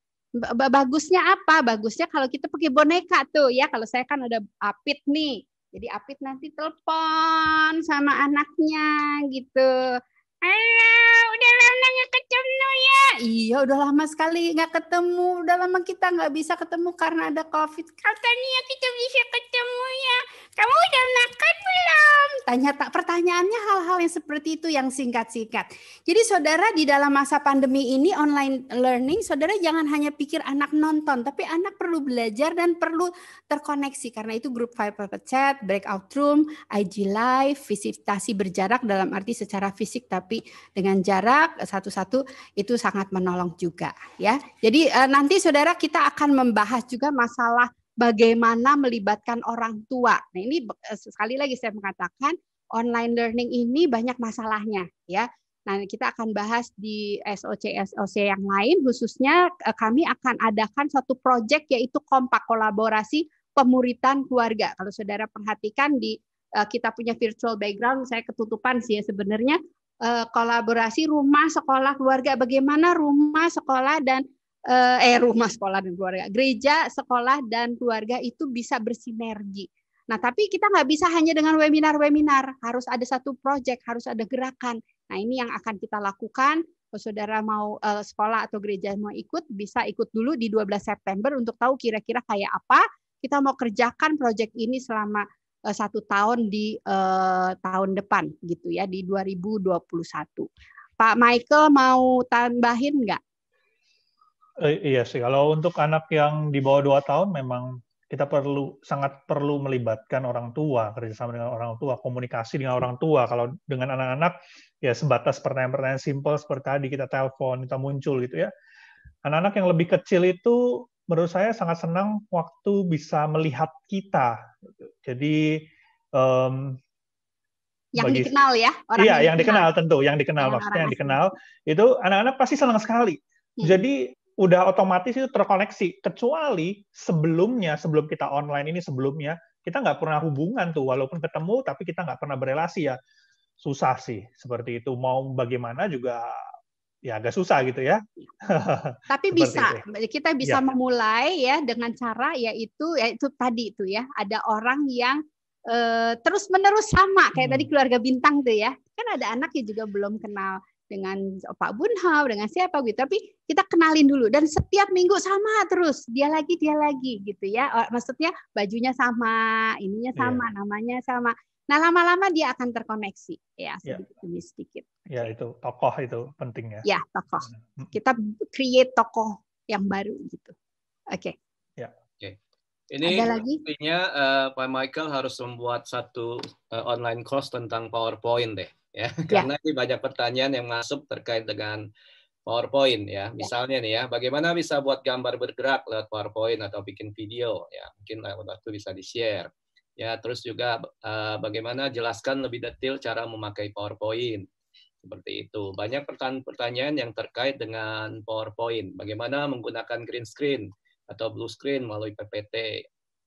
bagusnya apa? Bagusnya kalau kita pakai boneka tuh ya. Kalau saya kan ada apit nih. Jadi Apit nanti telepon sama anaknya gitu. Halo, udah lama nggak ketemu ya. Iya, udah lama sekali nggak ketemu. Udah lama kita nggak bisa ketemu karena ada COVID. Katanya kita bisa ketemu Ya, Kamu udah makan belum? Tanya tak pertanyaannya hal-hal yang seperti itu yang singkat-singkat. Jadi saudara di dalam masa pandemi ini online learning, saudara jangan hanya pikir anak nonton, tapi anak perlu belajar dan perlu terkoneksi. Karena itu grup private chat, breakout room, IG live, visitasi berjarak dalam arti secara fisik tapi dengan jarak satu-satu itu sangat menolong juga ya. Jadi eh, nanti saudara kita akan membahas juga masalah bagaimana melibatkan orang tua. Nah, ini eh, sekali lagi saya mengatakan online learning ini banyak masalahnya ya. Nah, kita akan bahas di SOC SOC yang lain khususnya eh, kami akan adakan satu proyek yaitu kompak kolaborasi pemuritan keluarga. Kalau Saudara perhatikan di eh, kita punya virtual background saya ketutupan sih ya sebenarnya kolaborasi rumah sekolah keluarga bagaimana rumah sekolah dan Eh, eh rumah sekolah dan keluarga gereja sekolah dan keluarga itu bisa bersinergi nah tapi kita nggak bisa hanya dengan webinar webinar harus ada satu proyek harus ada gerakan nah ini yang akan kita lakukan kalau saudara mau eh, sekolah atau gereja mau ikut bisa ikut dulu di 12 September untuk tahu kira-kira kayak apa kita mau kerjakan proyek ini selama eh, satu tahun di uh, tahun depan gitu ya di 2021. Pak Michael mau tambahin nggak? Eh, iya sih, kalau untuk anak yang di bawah dua tahun memang kita perlu sangat perlu melibatkan orang tua kerjasama dengan orang tua komunikasi dengan orang tua kalau dengan anak-anak ya sebatas pertanyaan-pertanyaan simpel seperti tadi kita telepon kita muncul gitu ya anak-anak yang lebih kecil itu menurut saya sangat senang waktu bisa melihat kita jadi um, yang bagi, dikenal ya orang iya yang, yang dikenal. tentu yang dikenal yang maksudnya yang dikenal itu anak-anak pasti senang sekali hmm. jadi udah otomatis itu terkoneksi kecuali sebelumnya sebelum kita online ini sebelumnya kita nggak pernah hubungan tuh walaupun ketemu tapi kita nggak pernah berelasi ya susah sih seperti itu mau bagaimana juga ya agak susah gitu ya. Tapi bisa itu. kita bisa ya. memulai ya dengan cara yaitu yaitu tadi itu ya ada orang yang uh, eh, terus menerus sama kayak hmm. tadi keluarga bintang tuh ya kan ada anak yang juga belum kenal dengan Pak Bunhau, dengan siapa gitu. Tapi kita kenalin dulu dan setiap minggu sama terus, dia lagi dia lagi gitu ya. Oh, maksudnya bajunya sama, ininya iya. sama, yeah. namanya sama. Nah, lama-lama dia akan terkoneksi ya iya. sedikit yeah. demi sedikit. Ya, yeah, itu tokoh itu penting ya. Ya, tokoh. Hmm. Kita create tokoh yang baru gitu. Oke. Okay. Ya. Yeah. Oke. Okay. Ini Ada lagi? artinya uh, Pak Michael harus membuat satu uh, online course tentang PowerPoint deh. Ya. ya karena ini banyak pertanyaan yang masuk terkait dengan PowerPoint ya. ya. Misalnya nih ya, bagaimana bisa buat gambar bergerak lewat PowerPoint atau bikin video ya. Mungkin lewat waktu bisa di-share. Ya, terus juga eh, bagaimana jelaskan lebih detail cara memakai PowerPoint. Seperti itu. Banyak pertanyaan-pertanyaan yang terkait dengan PowerPoint. Bagaimana menggunakan green screen atau blue screen melalui PPT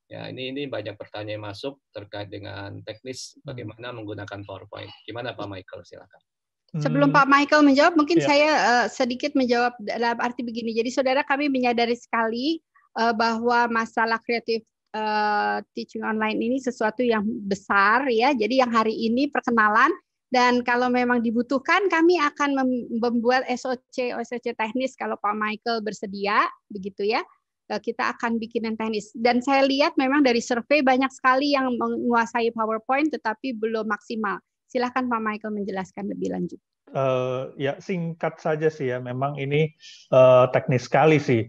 Ya, ini ini banyak pertanyaan yang masuk terkait dengan teknis hmm. bagaimana menggunakan PowerPoint. Gimana Pak hmm. Michael? Silakan. Hmm. Sebelum Pak Michael menjawab, mungkin ya. saya uh, sedikit menjawab dalam arti begini. Jadi saudara kami menyadari sekali uh, bahwa masalah kreatif uh, teaching online ini sesuatu yang besar ya. Jadi yang hari ini perkenalan dan kalau memang dibutuhkan kami akan membuat SOC OSC teknis kalau Pak Michael bersedia begitu ya. Eh, kita akan bikin yang teknis. Dan saya lihat memang dari survei banyak sekali yang menguasai PowerPoint tetapi belum maksimal. Silahkan Pak Michael menjelaskan lebih lanjut. Uh, ya singkat saja sih ya, memang ini uh, teknis sekali sih.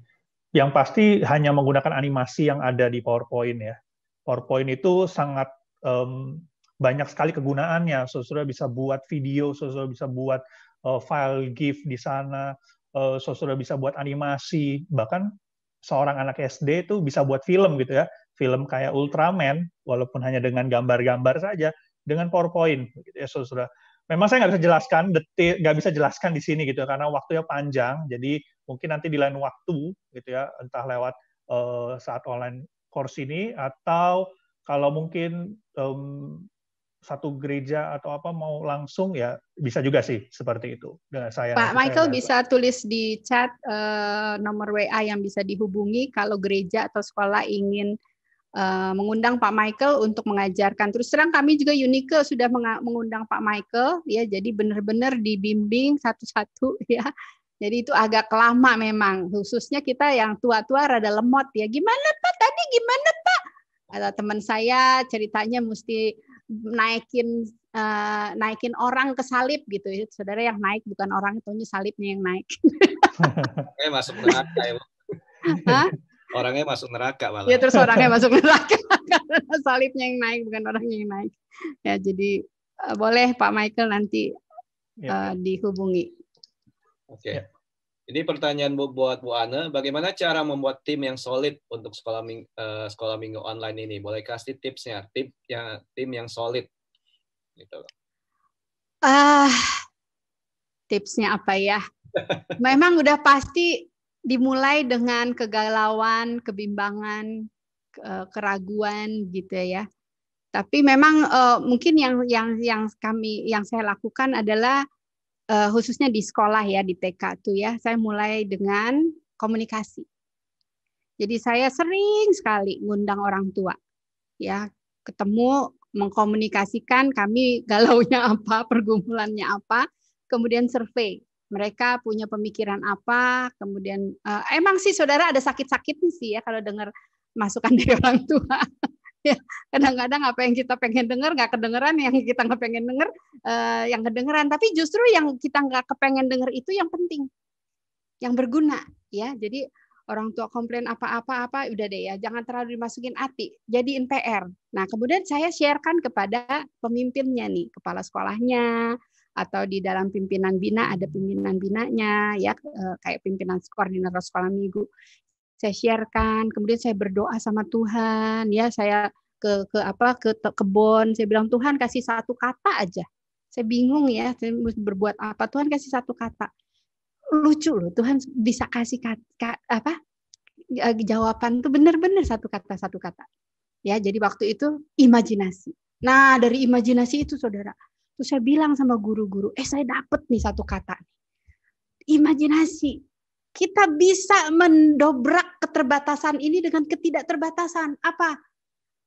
Yang pasti hanya menggunakan animasi yang ada di PowerPoint ya. PowerPoint itu sangat um, banyak sekali kegunaannya. Saudara bisa buat video, saudara bisa buat uh, file GIF di sana, uh, saudara bisa buat animasi, bahkan seorang anak SD itu bisa buat film gitu ya, film kayak Ultraman, walaupun hanya dengan gambar-gambar saja, dengan PowerPoint. Gitu ya, sudah Memang saya nggak bisa jelaskan detik, nggak bisa jelaskan di sini gitu ya, karena waktunya panjang. Jadi mungkin nanti di lain waktu gitu ya, entah lewat uh, saat online course ini atau kalau mungkin um, satu gereja atau apa mau langsung ya bisa juga sih seperti itu dengan saya. Pak Michael saya bisa tulis di chat uh, nomor WA yang bisa dihubungi kalau gereja atau sekolah ingin uh, mengundang Pak Michael untuk mengajarkan. Terus terang kami juga Unike sudah mengundang Pak Michael ya jadi benar-benar dibimbing satu-satu ya. Jadi itu agak lama memang khususnya kita yang tua-tua rada lemot ya. Gimana Pak tadi gimana Pak? Ada teman saya ceritanya mesti naikin uh, naikin orang ke salib gitu saudara yang naik bukan orang itu salibnya yang naik eh masuk neraka ya Hah? orangnya masuk neraka malah ya terus orangnya masuk neraka karena salibnya yang naik bukan orangnya yang naik ya jadi uh, boleh Pak Michael nanti uh, ya. Eh, dihubungi oke okay. Ya. Ini pertanyaan buat Bu Ana, bagaimana cara membuat tim yang solid untuk sekolah ming, uh, sekolah minggu online ini? Boleh kasih tipsnya, tim yang tim yang solid. Gitu. Ah, uh, tipsnya apa ya? Memang udah pasti dimulai dengan kegalauan, kebimbangan, keraguan gitu ya. Tapi memang uh, mungkin yang yang yang kami yang saya lakukan adalah Eh, khususnya di sekolah ya di TK tuh ya saya mulai dengan komunikasi. Jadi saya sering sekali ngundang orang tua ya ketemu mengkomunikasikan kami galaunya apa, pergumulannya apa, kemudian survei mereka punya pemikiran apa, kemudian eh, emang sih saudara ada sakit sakit sih ya kalau dengar masukan dari orang tua. kadang-kadang apa yang kita pengen dengar nggak kedengeran yang kita nggak pengen dengar uh, eh, yang kedengeran tapi justru yang kita nggak kepengen dengar itu yang penting yang berguna ya jadi orang tua komplain apa-apa apa udah deh ya jangan terlalu dimasukin hati jadi PR nah kemudian saya sharekan kepada pemimpinnya nih kepala sekolahnya atau di dalam pimpinan bina ada pimpinan binanya ya eh, kayak pimpinan koordinator sekolah minggu saya sharekan, kemudian saya berdoa sama Tuhan, ya saya ke ke apa ke kebun, saya bilang Tuhan kasih satu kata aja. Saya bingung ya, saya harus berbuat apa? Tuhan kasih satu kata. Lucu loh, Tuhan bisa kasih kata, kata apa? E, jawaban tuh benar-benar satu kata satu kata. Ya, jadi waktu itu imajinasi. Nah, dari imajinasi itu Saudara, terus saya bilang sama guru-guru, "Eh, saya dapat nih satu kata. Imajinasi kita bisa mendobrak keterbatasan ini dengan ketidakterbatasan. Apa?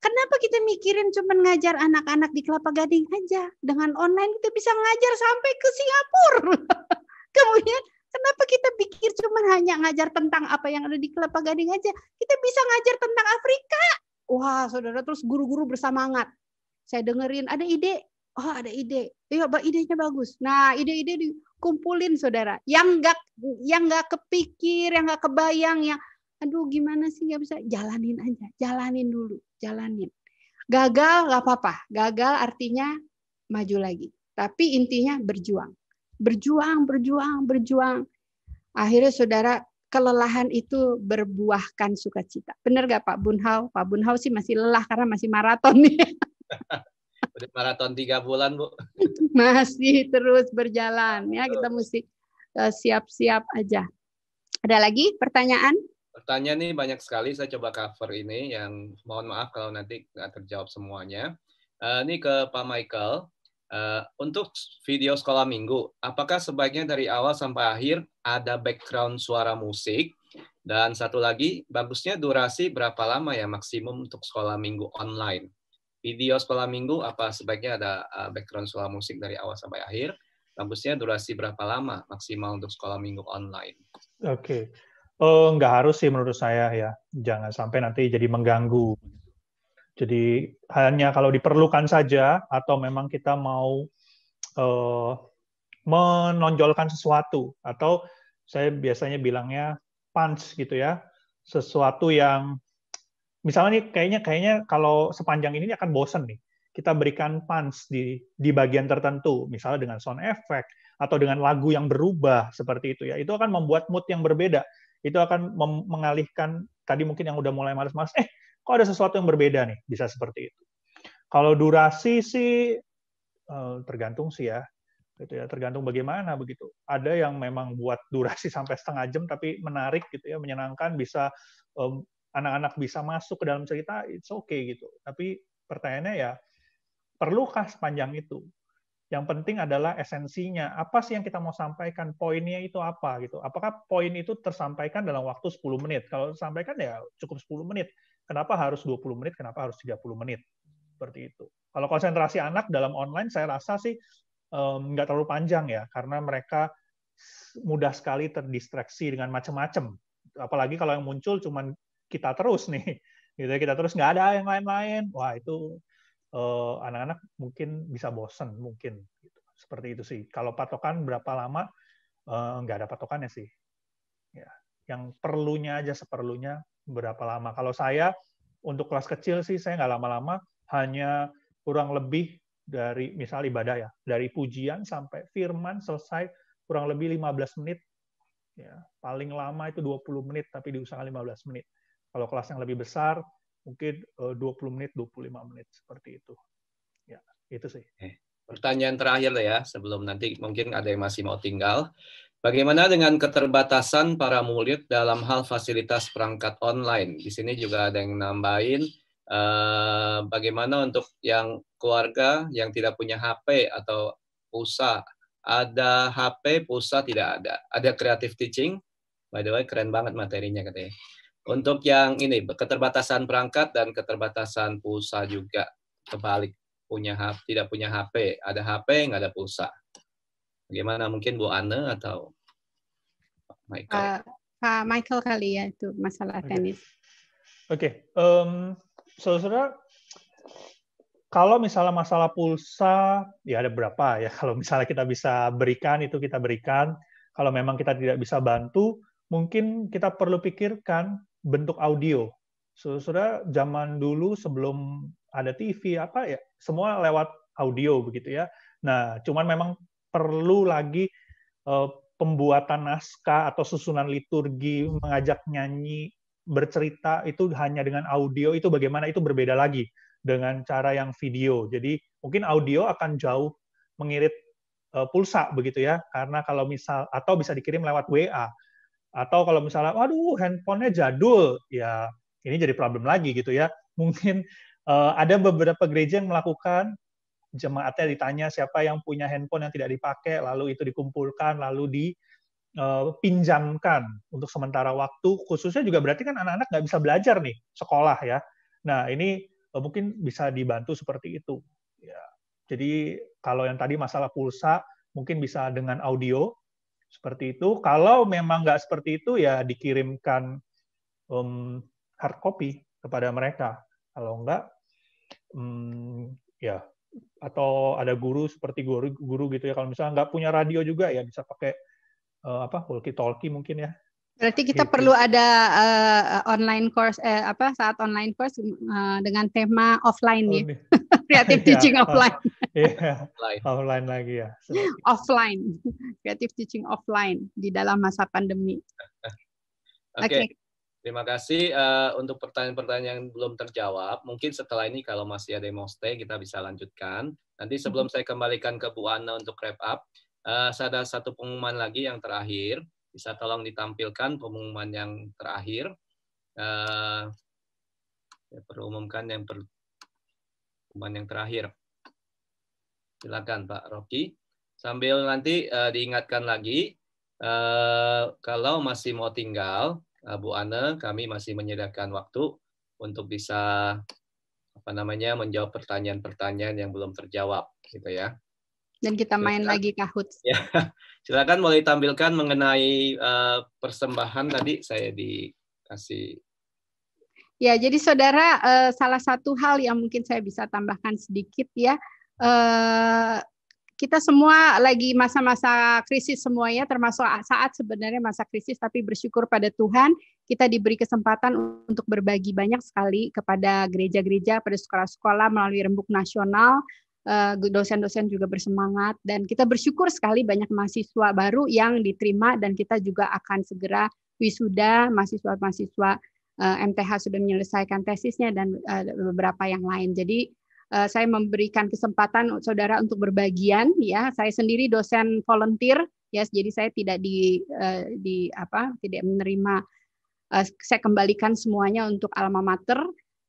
Kenapa kita mikirin cuma ngajar anak-anak di Kelapa Gading aja? Dengan online kita bisa ngajar sampai ke Singapura. Kemudian kenapa kita pikir cuma hanya ngajar tentang apa yang ada di Kelapa Gading aja? Kita bisa ngajar tentang Afrika. Wah, saudara terus guru-guru bersemangat. Saya dengerin ada ide. Oh, ada ide. Iya, idenya bagus. Nah, ide-ide di kumpulin saudara yang nggak yang nggak kepikir yang nggak kebayang yang aduh gimana sih nggak bisa jalanin aja jalanin dulu jalanin gagal nggak apa-apa gagal artinya maju lagi tapi intinya berjuang berjuang berjuang berjuang akhirnya saudara kelelahan itu berbuahkan sukacita benar gak Pak Bunhau Pak Bunhau sih masih lelah karena masih maraton nih Udah maraton tiga bulan, Bu. Masih terus berjalan ya. Kita mesti eh, siap-siap uh, aja. Ada lagi pertanyaan? Pertanyaan ini banyak sekali. Saya coba cover ini yang mohon maaf kalau nanti nggak terjawab semuanya. Uh, ini ke Pak Michael. Uh, untuk video sekolah minggu, apakah sebaiknya dari awal sampai akhir ada background suara musik? Dan satu lagi, bagusnya durasi berapa lama ya maksimum untuk sekolah minggu online? video sekolah minggu apa sebaiknya ada eh, background suara musik dari awal sampai akhir? Kampusnya durasi berapa lama maksimal untuk sekolah minggu online? Oke, okay. oh, nggak harus sih menurut saya ya, jangan sampai nanti jadi mengganggu. Jadi hanya kalau diperlukan saja atau memang kita mau uh, menonjolkan sesuatu atau saya biasanya bilangnya punch gitu ya, sesuatu yang misalnya nih kayaknya kayaknya kalau sepanjang ini akan bosen nih kita berikan pans di di bagian tertentu misalnya dengan sound effect atau dengan lagu yang berubah seperti itu ya itu akan membuat mood yang berbeda itu akan mengalihkan tadi mungkin yang udah mulai males-males eh kok ada sesuatu yang berbeda nih bisa seperti itu kalau durasi sih eh, tergantung sih ya gitu ya tergantung bagaimana begitu ada yang memang buat durasi sampai setengah jam tapi menarik gitu ya menyenangkan bisa um, anak-anak bisa masuk ke dalam cerita, it's okay gitu. Tapi pertanyaannya ya, perlukah sepanjang itu? Yang penting adalah esensinya. Apa sih yang kita mau sampaikan? Poinnya itu apa gitu? Apakah poin itu tersampaikan dalam waktu 10 menit? Kalau sampaikan ya cukup 10 menit. Kenapa harus 20 menit? Kenapa harus 30 menit? Seperti itu. Kalau konsentrasi anak dalam online saya rasa sih um, terlalu panjang ya karena mereka mudah sekali terdistraksi dengan macam-macam. Apalagi kalau yang muncul cuma kita terus nih gitu ya, kita terus nggak ada yang lain-lain wah itu anak eh, anak-anak mungkin bisa bosen mungkin gitu. seperti itu sih kalau patokan berapa lama eh, nggak ada patokannya sih ya yang perlunya aja seperlunya berapa lama kalau saya untuk kelas kecil sih saya nggak lama-lama hanya kurang lebih dari misal ibadah ya dari pujian sampai firman selesai kurang lebih 15 menit ya paling lama itu 20 menit tapi diusahakan 15 menit kalau kelas yang lebih besar, mungkin 20 eh, menit, 25 menit, seperti itu. Ya, itu sih. Pertanyaan terakhir ya, sebelum nanti mungkin ada yang masih mau tinggal. Bagaimana dengan keterbatasan para murid dalam hal fasilitas perangkat online? Di sini juga ada yang nambahin, eh, bagaimana untuk yang keluarga yang tidak punya HP atau pulsa? Ada HP, pulsa tidak ada. Ada creative teaching, by the way keren banget materinya katanya. Untuk yang ini keterbatasan perangkat dan keterbatasan pulsa juga kebalik punya tidak punya HP, ada HP nggak ada pulsa. Bagaimana mungkin Bu Anne atau Michael? Uh, Pak Michael kali ya itu masalah okay. tenis. Oke, okay. um, saudara, kalau misalnya masalah pulsa, ya ada berapa ya. Kalau misalnya kita bisa berikan itu kita berikan. Kalau memang kita tidak bisa bantu, mungkin kita perlu pikirkan bentuk audio. Saudara zaman dulu sebelum ada TV apa ya, semua lewat audio begitu ya. Nah, cuman memang perlu lagi uh, pembuatan naskah atau susunan liturgi, mengajak nyanyi, bercerita itu hanya dengan audio itu bagaimana itu berbeda lagi dengan cara yang video. Jadi mungkin audio akan jauh mengirit eh, pulsa begitu ya, karena kalau misal atau bisa dikirim lewat WA. Atau kalau misalnya, waduh handphonenya jadul, ya ini jadi problem lagi gitu ya. Mungkin uh, ada beberapa gereja yang melakukan jemaatnya ditanya siapa yang punya handphone yang tidak dipakai, lalu itu dikumpulkan, lalu dipinjamkan eh, untuk sementara waktu. Khususnya juga berarti kan anak-anak nggak bisa belajar nih sekolah ya. Nah ini eh, mungkin bisa dibantu seperti itu. Ya. Jadi kalau yang tadi masalah pulsa mungkin bisa dengan audio seperti itu. Kalau memang nggak seperti itu ya dikirimkan um, hard copy kepada mereka. Kalau nggak, um, ya atau ada guru seperti guru guru gitu ya. Kalau misalnya nggak punya radio juga ya bisa pakai uh, apa walkie talkie mungkin ya Berarti kita gitu. perlu ada uh, online course eh, apa saat online course uh, dengan tema offline ya? Iya, oh, ya. Creative teaching offline. yeah. Iya. offline. lagi ya. offline. Creative teaching offline di dalam masa pandemi. Oke. Okay. Okay. Terima kasih uh, untuk pertanyaan-pertanyaan yang belum terjawab. Mungkin setelah ini kalau masih ada yang mau stay kita bisa lanjutkan. Nanti sebelum mhm. saya kembalikan ke Bu Anna untuk wrap up, uh, saya ada satu pengumuman lagi yang terakhir bisa tolong ditampilkan pengumuman yang terakhir. Uh, perlu umumkan yang per, pengumuman yang terakhir. Silakan Pak Rocky. Sambil nanti uh, diingatkan lagi, uh, kalau masih mau tinggal, uh, Bu anne kami masih menyediakan waktu untuk bisa apa namanya menjawab pertanyaan-pertanyaan yang belum terjawab, gitu ya dan kita iya, main silakan. lagi kahut. Ya. Silakan boleh tampilkan mengenai uh, persembahan tadi saya dikasih. Ya, jadi saudara uh, salah satu hal yang mungkin saya bisa tambahkan sedikit ya. Uh, kita semua lagi masa-masa krisis semuanya termasuk saat sebenarnya masa krisis tapi bersyukur pada Tuhan kita diberi kesempatan untuk berbagi banyak sekali kepada gereja-gereja pada sekolah-sekolah melalui rembuk nasional Eh, dosen-dosen juga bersemangat dan kita bersyukur sekali banyak mahasiswa baru yang diterima dan kita juga akan segera wisuda mahasiswa-mahasiswa MTH eh, sudah menyelesaikan tesisnya dan eh, beberapa yang lain. Jadi saya memberikan kesempatan saudara untuk berbagian ya. Saya sendiri dosen volunteer ya, jadi saya tidak di di apa tidak menerima saya kembalikan semuanya untuk alma mater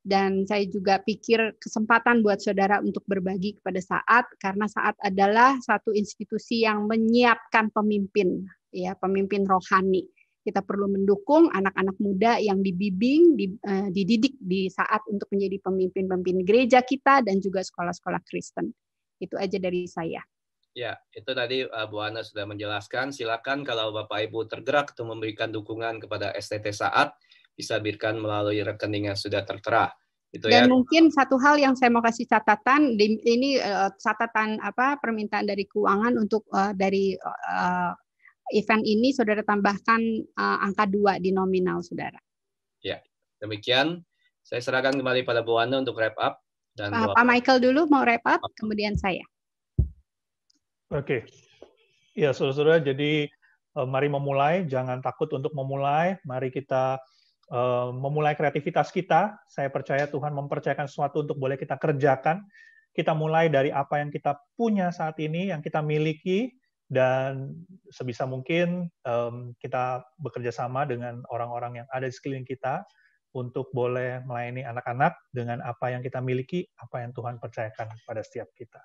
dan saya juga pikir kesempatan buat saudara untuk berbagi kepada saat karena saat adalah satu institusi yang menyiapkan pemimpin ya pemimpin rohani kita perlu mendukung anak-anak muda yang dibimbing, eh, dididik di saat untuk menjadi pemimpin-pemimpin gereja kita dan juga sekolah-sekolah Kristen. Itu aja dari saya. Ya, itu tadi eh, Bu Ana sudah menjelaskan. Silakan kalau Bapak Ibu tergerak untuk memberikan dukungan kepada STT Saat, disalurkan melalui rekening yang sudah tertera. Itu Dan ya. mungkin satu hal yang saya mau kasih catatan ini eh, catatan apa permintaan dari keuangan untuk uh, dari uh, event ini saudara tambahkan uh, angka dua di nominal saudara. Ya, demikian saya serahkan kembali pada Bu Anda untuk wrap up dan Pak, Michael dulu mau wrap up kemudian saya. Oke. Okay. Ya, saudara-saudara jadi mari memulai, jangan takut untuk memulai. Mari kita Eh, memulai kreativitas kita. Saya percaya Tuhan mempercayakan sesuatu untuk boleh kita kerjakan. Kita mulai dari apa yang kita punya saat ini, yang kita miliki, dan sebisa mungkin kita bekerja sama dengan orang-orang yang ada di sekeliling kita untuk boleh melayani anak-anak dengan apa yang kita miliki, apa yang Tuhan percayakan pada setiap kita.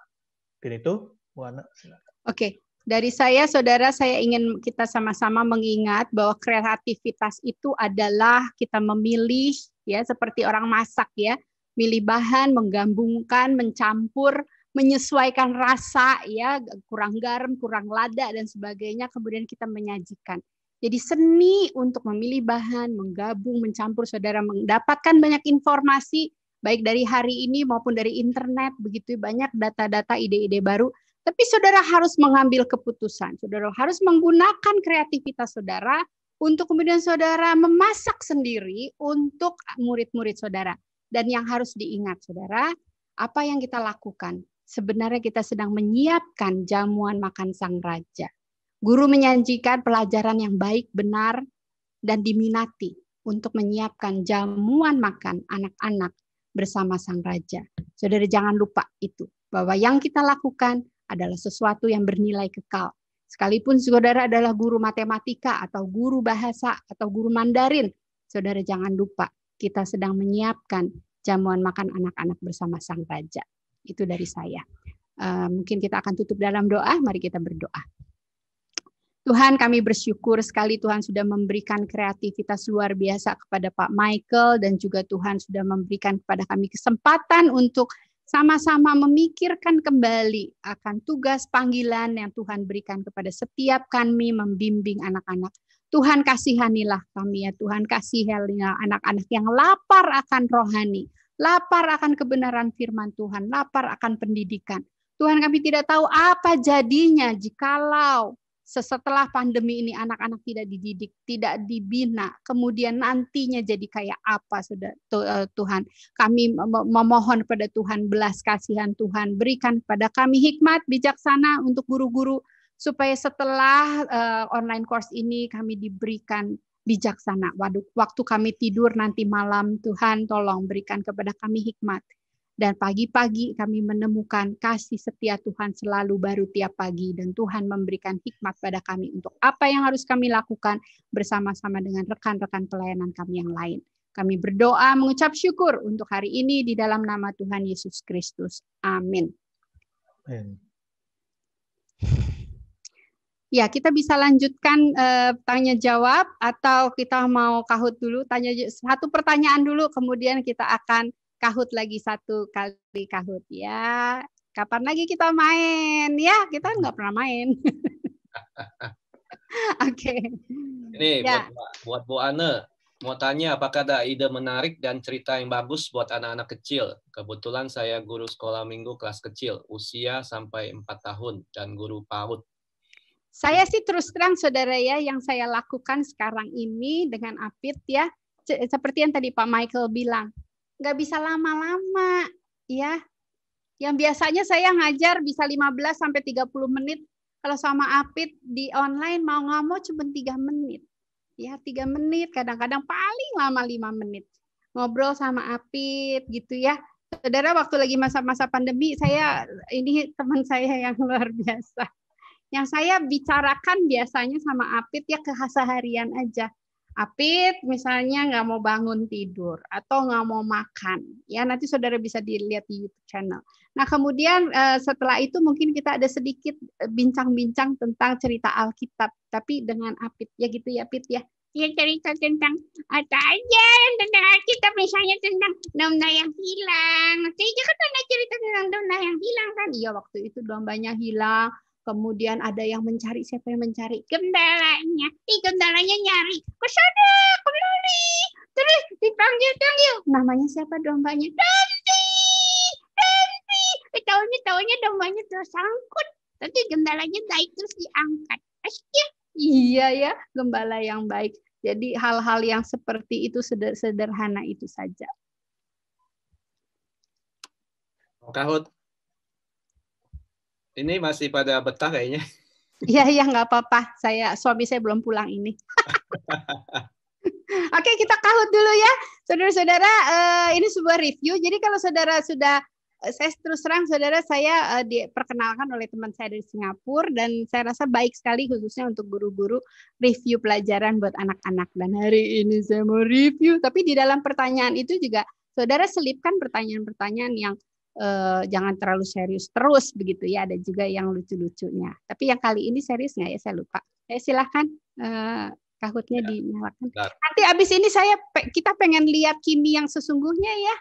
Mungkin itu, Bu Ana, silakan. Oke, okay. Dari saya, saudara, saya ingin kita sama-sama mengingat bahwa kreativitas itu adalah kita memilih, ya, seperti orang masak, ya, milih bahan, menggabungkan, mencampur, menyesuaikan rasa, ya, kurang garam, kurang lada, dan sebagainya. Kemudian kita menyajikan. Jadi seni untuk memilih bahan, menggabung, mencampur, saudara mendapatkan banyak informasi baik dari hari ini maupun dari internet begitu banyak data-data ide-ide baru tapi saudara harus mengambil keputusan. Saudara harus menggunakan kreativitas saudara untuk kemudian saudara memasak sendiri untuk murid-murid saudara. Dan yang harus diingat saudara, apa yang kita lakukan? Sebenarnya kita sedang menyiapkan jamuan makan sang raja. Guru menyajikan pelajaran yang baik, benar, dan diminati untuk menyiapkan jamuan makan anak-anak bersama sang raja. Saudara jangan lupa itu, bahwa yang kita lakukan adalah sesuatu yang bernilai kekal. Sekalipun saudara adalah guru matematika atau guru bahasa atau guru Mandarin, saudara jangan lupa kita sedang menyiapkan jamuan makan anak-anak bersama Sang Raja. Itu dari saya. Eh, mungkin kita akan tutup dalam doa. Mari kita berdoa. Tuhan kami bersyukur sekali Tuhan sudah memberikan kreativitas luar biasa kepada Pak Michael dan juga Tuhan sudah memberikan kepada kami kesempatan untuk sama-sama memikirkan kembali akan tugas panggilan yang Tuhan berikan kepada setiap kami membimbing anak-anak. Tuhan kasihanilah kami ya Tuhan kasihanilah anak-anak yang lapar akan rohani, lapar akan kebenaran firman Tuhan, lapar akan pendidikan. Tuhan kami tidak tahu apa jadinya jikalau setelah pandemi ini anak-anak tidak dididik, tidak dibina, kemudian nantinya jadi kayak apa sudah e, Tuhan. Kami memohon pada Tuhan belas kasihan Tuhan, berikan kepada kami hikmat bijaksana untuk guru-guru supaya setelah uh, online course ini kami diberikan bijaksana. Waduh, Waktu kami tidur nanti malam Tuhan tolong berikan kepada kami hikmat dan pagi-pagi kami menemukan kasih setia Tuhan selalu baru tiap pagi dan Tuhan memberikan hikmat pada kami untuk apa yang harus kami lakukan bersama-sama dengan rekan-rekan pelayanan kami yang lain. Kami berdoa mengucap syukur untuk hari ini di dalam nama Tuhan Yesus Kristus. Amin. Amin. Ya, kita bisa lanjutkan uh, tanya jawab atau kita mau kahut dulu tanya satu pertanyaan dulu kemudian kita akan kahut lagi satu kali kahut ya. Kapan lagi kita main ya? Kita nggak pernah main. Oke. okay. Ini ya. buat, buat Bu Ana. mau tanya apakah ada ide menarik dan cerita yang bagus buat anak-anak kecil. Kebetulan saya guru sekolah minggu kelas kecil, usia sampai 4 tahun, dan guru PAUD. Saya sih terus terang, saudara ya, yang saya lakukan sekarang ini dengan APIT ya, seperti yang tadi Pak Michael bilang, nggak bisa lama-lama ya. Yang biasanya saya ngajar bisa 15 sampai 30 menit, kalau sama Apit di online mau nggak mau cuma tiga menit. Ya, tiga menit, kadang-kadang paling lama lima menit. Ngobrol sama Apit gitu ya. Saudara waktu lagi masa-masa pandemi saya ini teman saya yang luar biasa. Yang saya bicarakan biasanya sama Apit ya keseharian aja apit misalnya nggak mau bangun tidur atau nggak mau makan ya nanti saudara bisa dilihat di YouTube channel. Nah kemudian eh, setelah itu mungkin kita ada sedikit eh, bincang-bincang tentang cerita Alkitab tapi dengan apit ya gitu ya Apit ya. ya cerita tentang apa aja tentang Alkitab misalnya tentang domba yang hilang. Saya kan pernah cerita tentang domba yang hilang kan? Iya waktu itu dombanya hilang kemudian ada yang mencari siapa yang mencari kendalanya ih kendalanya nyari ke sana terus dipanggil panggil namanya siapa dombanya Danti, Dandi ketahuannya eh, tahunya dombanya tersangkut nanti kendalanya naik terus diangkat Asyik. iya ya gembala yang baik jadi hal-hal yang seperti itu sederhana itu saja. Kahut, ini masih pada betah kayaknya. Iya, iya, nggak apa-apa. Saya suami saya belum pulang ini. Oke, kita kahut dulu ya, saudara-saudara. Eh, ini sebuah review. Jadi kalau saudara sudah eh, saya terus terang saudara saya eh, diperkenalkan oleh teman saya dari Singapura dan saya rasa baik sekali khususnya untuk guru-guru review pelajaran buat anak-anak dan hari ini saya mau review tapi di dalam pertanyaan itu juga saudara selipkan pertanyaan-pertanyaan yang eh, jangan terlalu serius terus begitu ya. Ada juga yang lucu-lucunya. Tapi yang kali ini serius nggak ya? Saya lupa. Ya, silahkan eh, kahutnya ya, dinyalakan. Nanti abis ini saya kita pengen lihat Kimi yang sesungguhnya ya.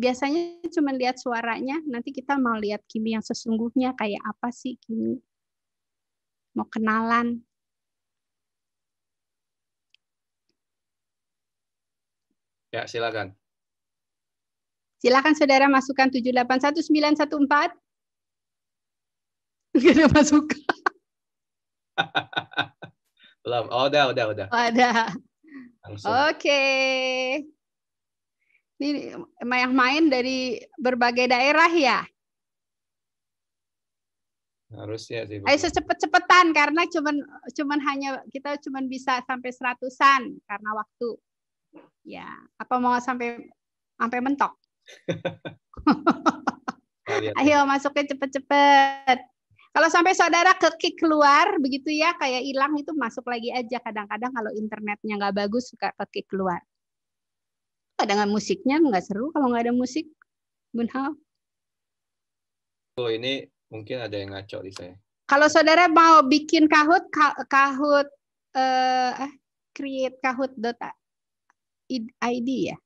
Biasanya cuma lihat suaranya. Nanti kita mau lihat Kimi yang sesungguhnya kayak apa sih Kimi? Mau kenalan? Ya silakan. Silakan saudara masukkan 781914. Enggak ada masukan. Belum. Oh, udah, udah, udah. Oh, ada. Oke. Okay. Ini yang main dari berbagai daerah ya? Harusnya sih. Ayo secepat cepetan karena cuman cuman hanya kita cuman bisa sampai seratusan karena waktu. Ya, apa mau sampai sampai mentok? Ayo masuknya cepet-cepet. Kalau sampai saudara kekik keluar begitu ya kayak hilang itu masuk lagi aja kadang-kadang kalau internetnya nggak bagus suka kekik keluar. Kadang musiknya nggak seru kalau nggak ada musik. Benar. Oh ini mungkin ada yang ngaco di saya. Kalau saudara mau bikin kahut kahut eh, eh create kahut.id ya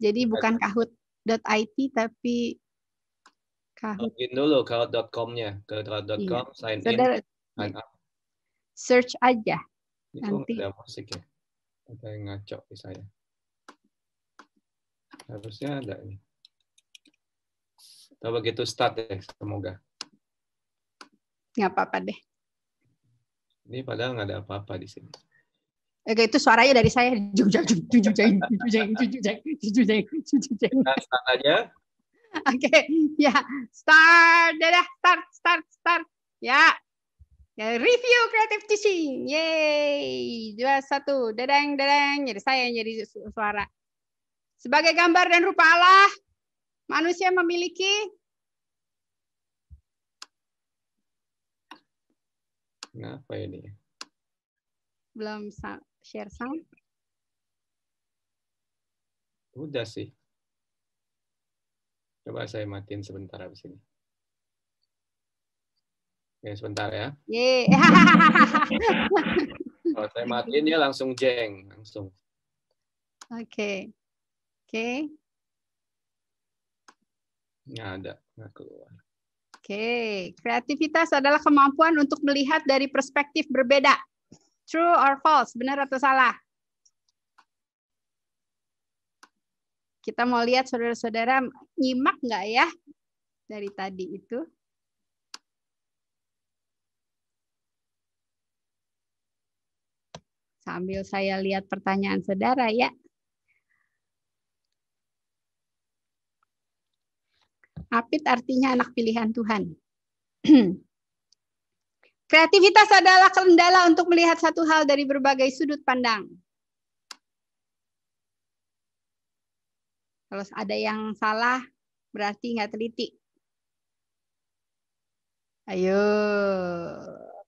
jadi iya, bukan iya. kahoot.it tapi kahoot. Login dulu kahoot.com-nya, kahoot.com, iya. sign Saudara, in, sign iya. up. Search aja. Itu nanti. Ada musik ya. Ada yang ngaco di saya. Harusnya ada ini. Atau begitu start ya, semoga. Nggak apa-apa deh. Ini padahal nggak ada apa-apa di sini. Oke, itu suaranya dari saya. Jujang, jujang, jujang, jujang, jujang, jujang. Start aja. Oke, ya. Start, dadah, start, start, start. Ya. ya review kreatif teaching. Yeay. Dua, satu. Dadang, dadang. Jadi saya yang jadi suara. Sebagai gambar dan rupa Allah, manusia memiliki Kenapa ini? Belum share sound? Udah sih. Coba saya matiin sebentar habis ini. Oke, sebentar ya. Ye. Kalau saya matiin ya langsung jeng, langsung. Oke. Okay. Oke. Okay. Nggak ada, nggak keluar. Oke, okay. kreativitas adalah kemampuan untuk melihat dari perspektif berbeda True or false? Benar atau salah? Kita mau lihat saudara-saudara nyimak nggak ya dari tadi itu. Sambil saya lihat pertanyaan saudara ya. Apit artinya anak pilihan Tuhan. Hmm. Kreativitas adalah kendala untuk melihat satu hal dari berbagai sudut pandang. Kalau ada yang salah, berarti nggak teliti. Ayo,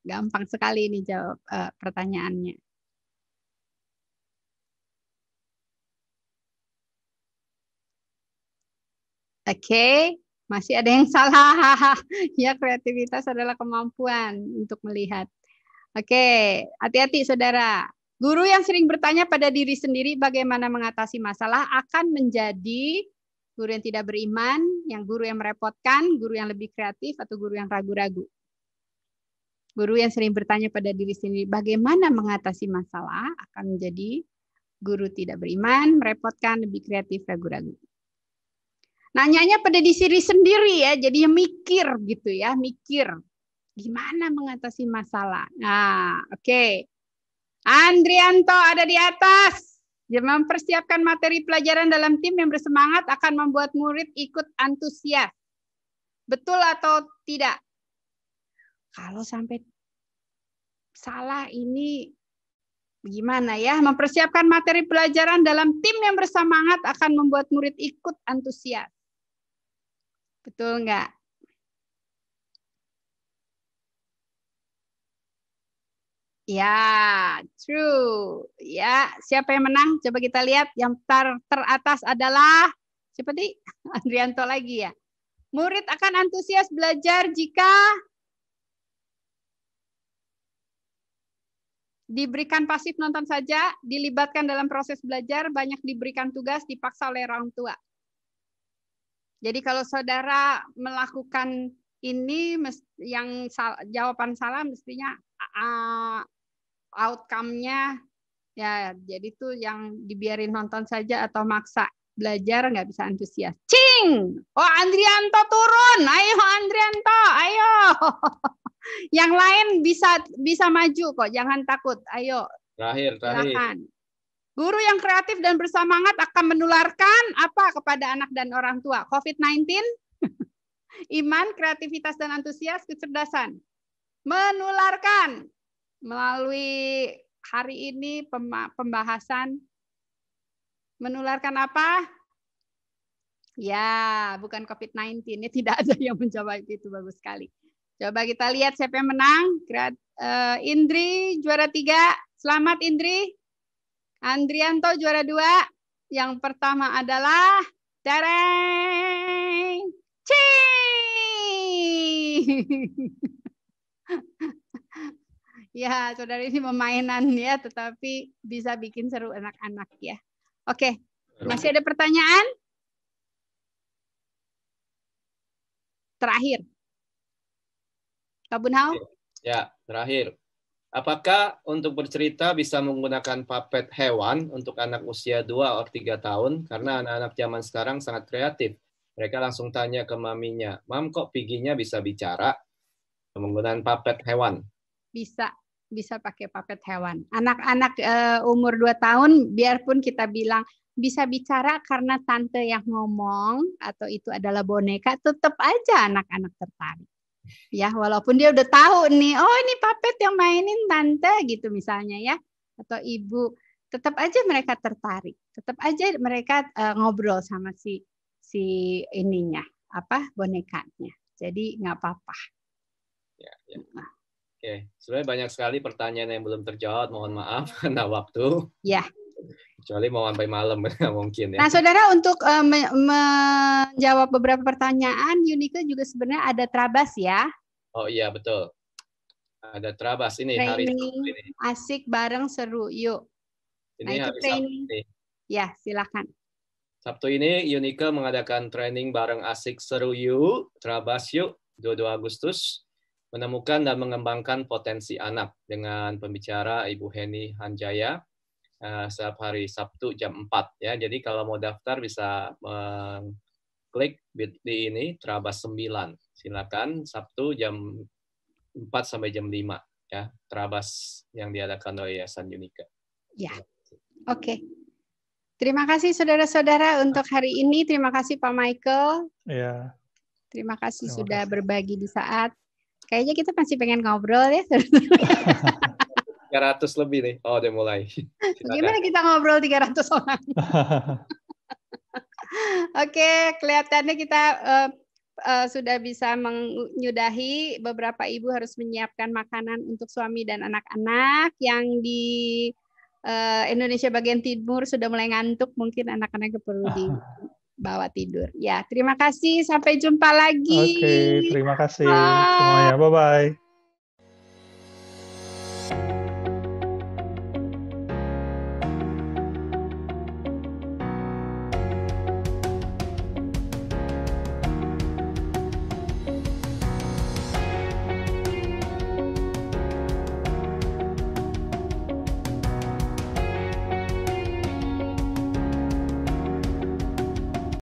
gampang sekali ini jawab uh, pertanyaannya. Oke, okay masih ada yang salah. ya, kreativitas adalah kemampuan untuk melihat. Oke, hati-hati saudara. Guru yang sering bertanya pada diri sendiri bagaimana mengatasi masalah akan menjadi guru yang tidak beriman, yang guru yang merepotkan, guru yang lebih kreatif, atau guru yang ragu-ragu. Guru yang sering bertanya pada diri sendiri bagaimana mengatasi masalah akan menjadi guru tidak beriman, merepotkan, lebih kreatif, ragu-ragu. Nanyanya pada diri sendiri ya, jadi mikir gitu ya, mikir gimana mengatasi masalah. Nah, oke. Okay. Andrianto ada di atas. Dia mempersiapkan materi pelajaran dalam tim yang bersemangat akan membuat murid ikut antusias. Betul atau tidak? Kalau sampai salah ini gimana ya? Mempersiapkan materi pelajaran dalam tim yang bersemangat akan membuat murid ikut antusias. Betul nggak? Ya, true. Ya, siapa yang menang? Coba kita lihat. Yang ter teratas adalah seperti Andrianto lagi ya. Murid akan antusias belajar jika diberikan pasif nonton saja, dilibatkan dalam proses belajar, banyak diberikan tugas, dipaksa oleh orang tua. Jadi kalau saudara melakukan ini yang sal jawaban salah mestinya uh, outcome-nya ya jadi tuh yang dibiarin nonton saja atau maksa belajar nggak bisa antusias. Cing! Oh Andrianto turun, ayo Andrianto, ayo. yang lain bisa bisa maju kok, jangan takut, ayo. Terakhir, terakhir. Silakan. Guru yang kreatif dan bersemangat akan menularkan apa kepada anak dan orang tua? COVID-19, iman, kreativitas dan antusias, kecerdasan. Menularkan melalui hari ini pembahasan menularkan apa? Ya, bukan COVID-19. Ini tidak ada yang menjawab itu bagus sekali. Coba kita lihat siapa yang menang. Eh, Indri juara tiga. Selamat Indri. Andrianto juara dua. Yang pertama adalah Tereng Ci. ya, saudara ini pemainan ya, tetapi bisa bikin seru anak-anak ya. Oke, masih ada pertanyaan? Terakhir. Kabunhau? Ya, terakhir. Apakah untuk bercerita bisa menggunakan puppet hewan untuk anak usia 2 atau 3 tahun? Karena anak-anak zaman sekarang sangat kreatif. Mereka langsung tanya ke maminya, Mam kok piginya bisa bicara? Menggunakan puppet hewan. Bisa, bisa pakai puppet hewan. Anak-anak uh, umur 2 tahun, biarpun kita bilang bisa bicara karena tante yang ngomong atau itu adalah boneka, tetap aja anak-anak tertarik ya walaupun dia udah tahu nih oh ini papet yang mainin tante gitu misalnya ya atau ibu tetap aja mereka tertarik tetap aja mereka uh, ngobrol sama si si ininya apa bonekanya jadi nggak apa-apa ya, ya. Nah. oke sebenarnya banyak sekali pertanyaan yang belum terjawab mohon maaf karena waktu ya kecuali mau sampai malam mungkin ya. Nah, saudara untuk uh, menjawab beberapa pertanyaan, Unika juga sebenarnya ada Trabas ya. Oh iya betul, ada Trabas ini training, hari ini. Asik bareng seru yuk. Nah, ini nah, hari Sabtu ini. Ya silakan. Sabtu ini Unika mengadakan training bareng asik seru yuk Trabas yuk 22 Agustus menemukan dan mengembangkan potensi anak dengan pembicara Ibu Heni Hanjaya Eh, setiap hari Sabtu jam 4 ya. Jadi kalau mau daftar bisa klik di ini Trabas 9. Silakan Sabtu jam 4 sampai jam 5 ya. Trabas yang diadakan oleh Yayasan Unika. Ya. Oke. Okay. Terima kasih saudara-saudara untuk hari ini. Terima kasih Pak Michael. Ya. Terima kasih Terima sudah kasih. berbagi di saat. Kayaknya kita masih pengen ngobrol ya. 300 lebih nih. Oh, udah mulai. Silakan. Gimana kita ngobrol 300 orang? Oke, okay, kelihatannya kita uh, uh, sudah bisa menyudahi beberapa ibu harus menyiapkan makanan untuk suami dan anak-anak yang di uh, Indonesia bagian timur sudah mulai ngantuk, mungkin anak-anak perlu di bawa tidur. Ya, terima kasih. Sampai jumpa lagi. Oke, okay, terima kasih Bye. semuanya. Bye bye.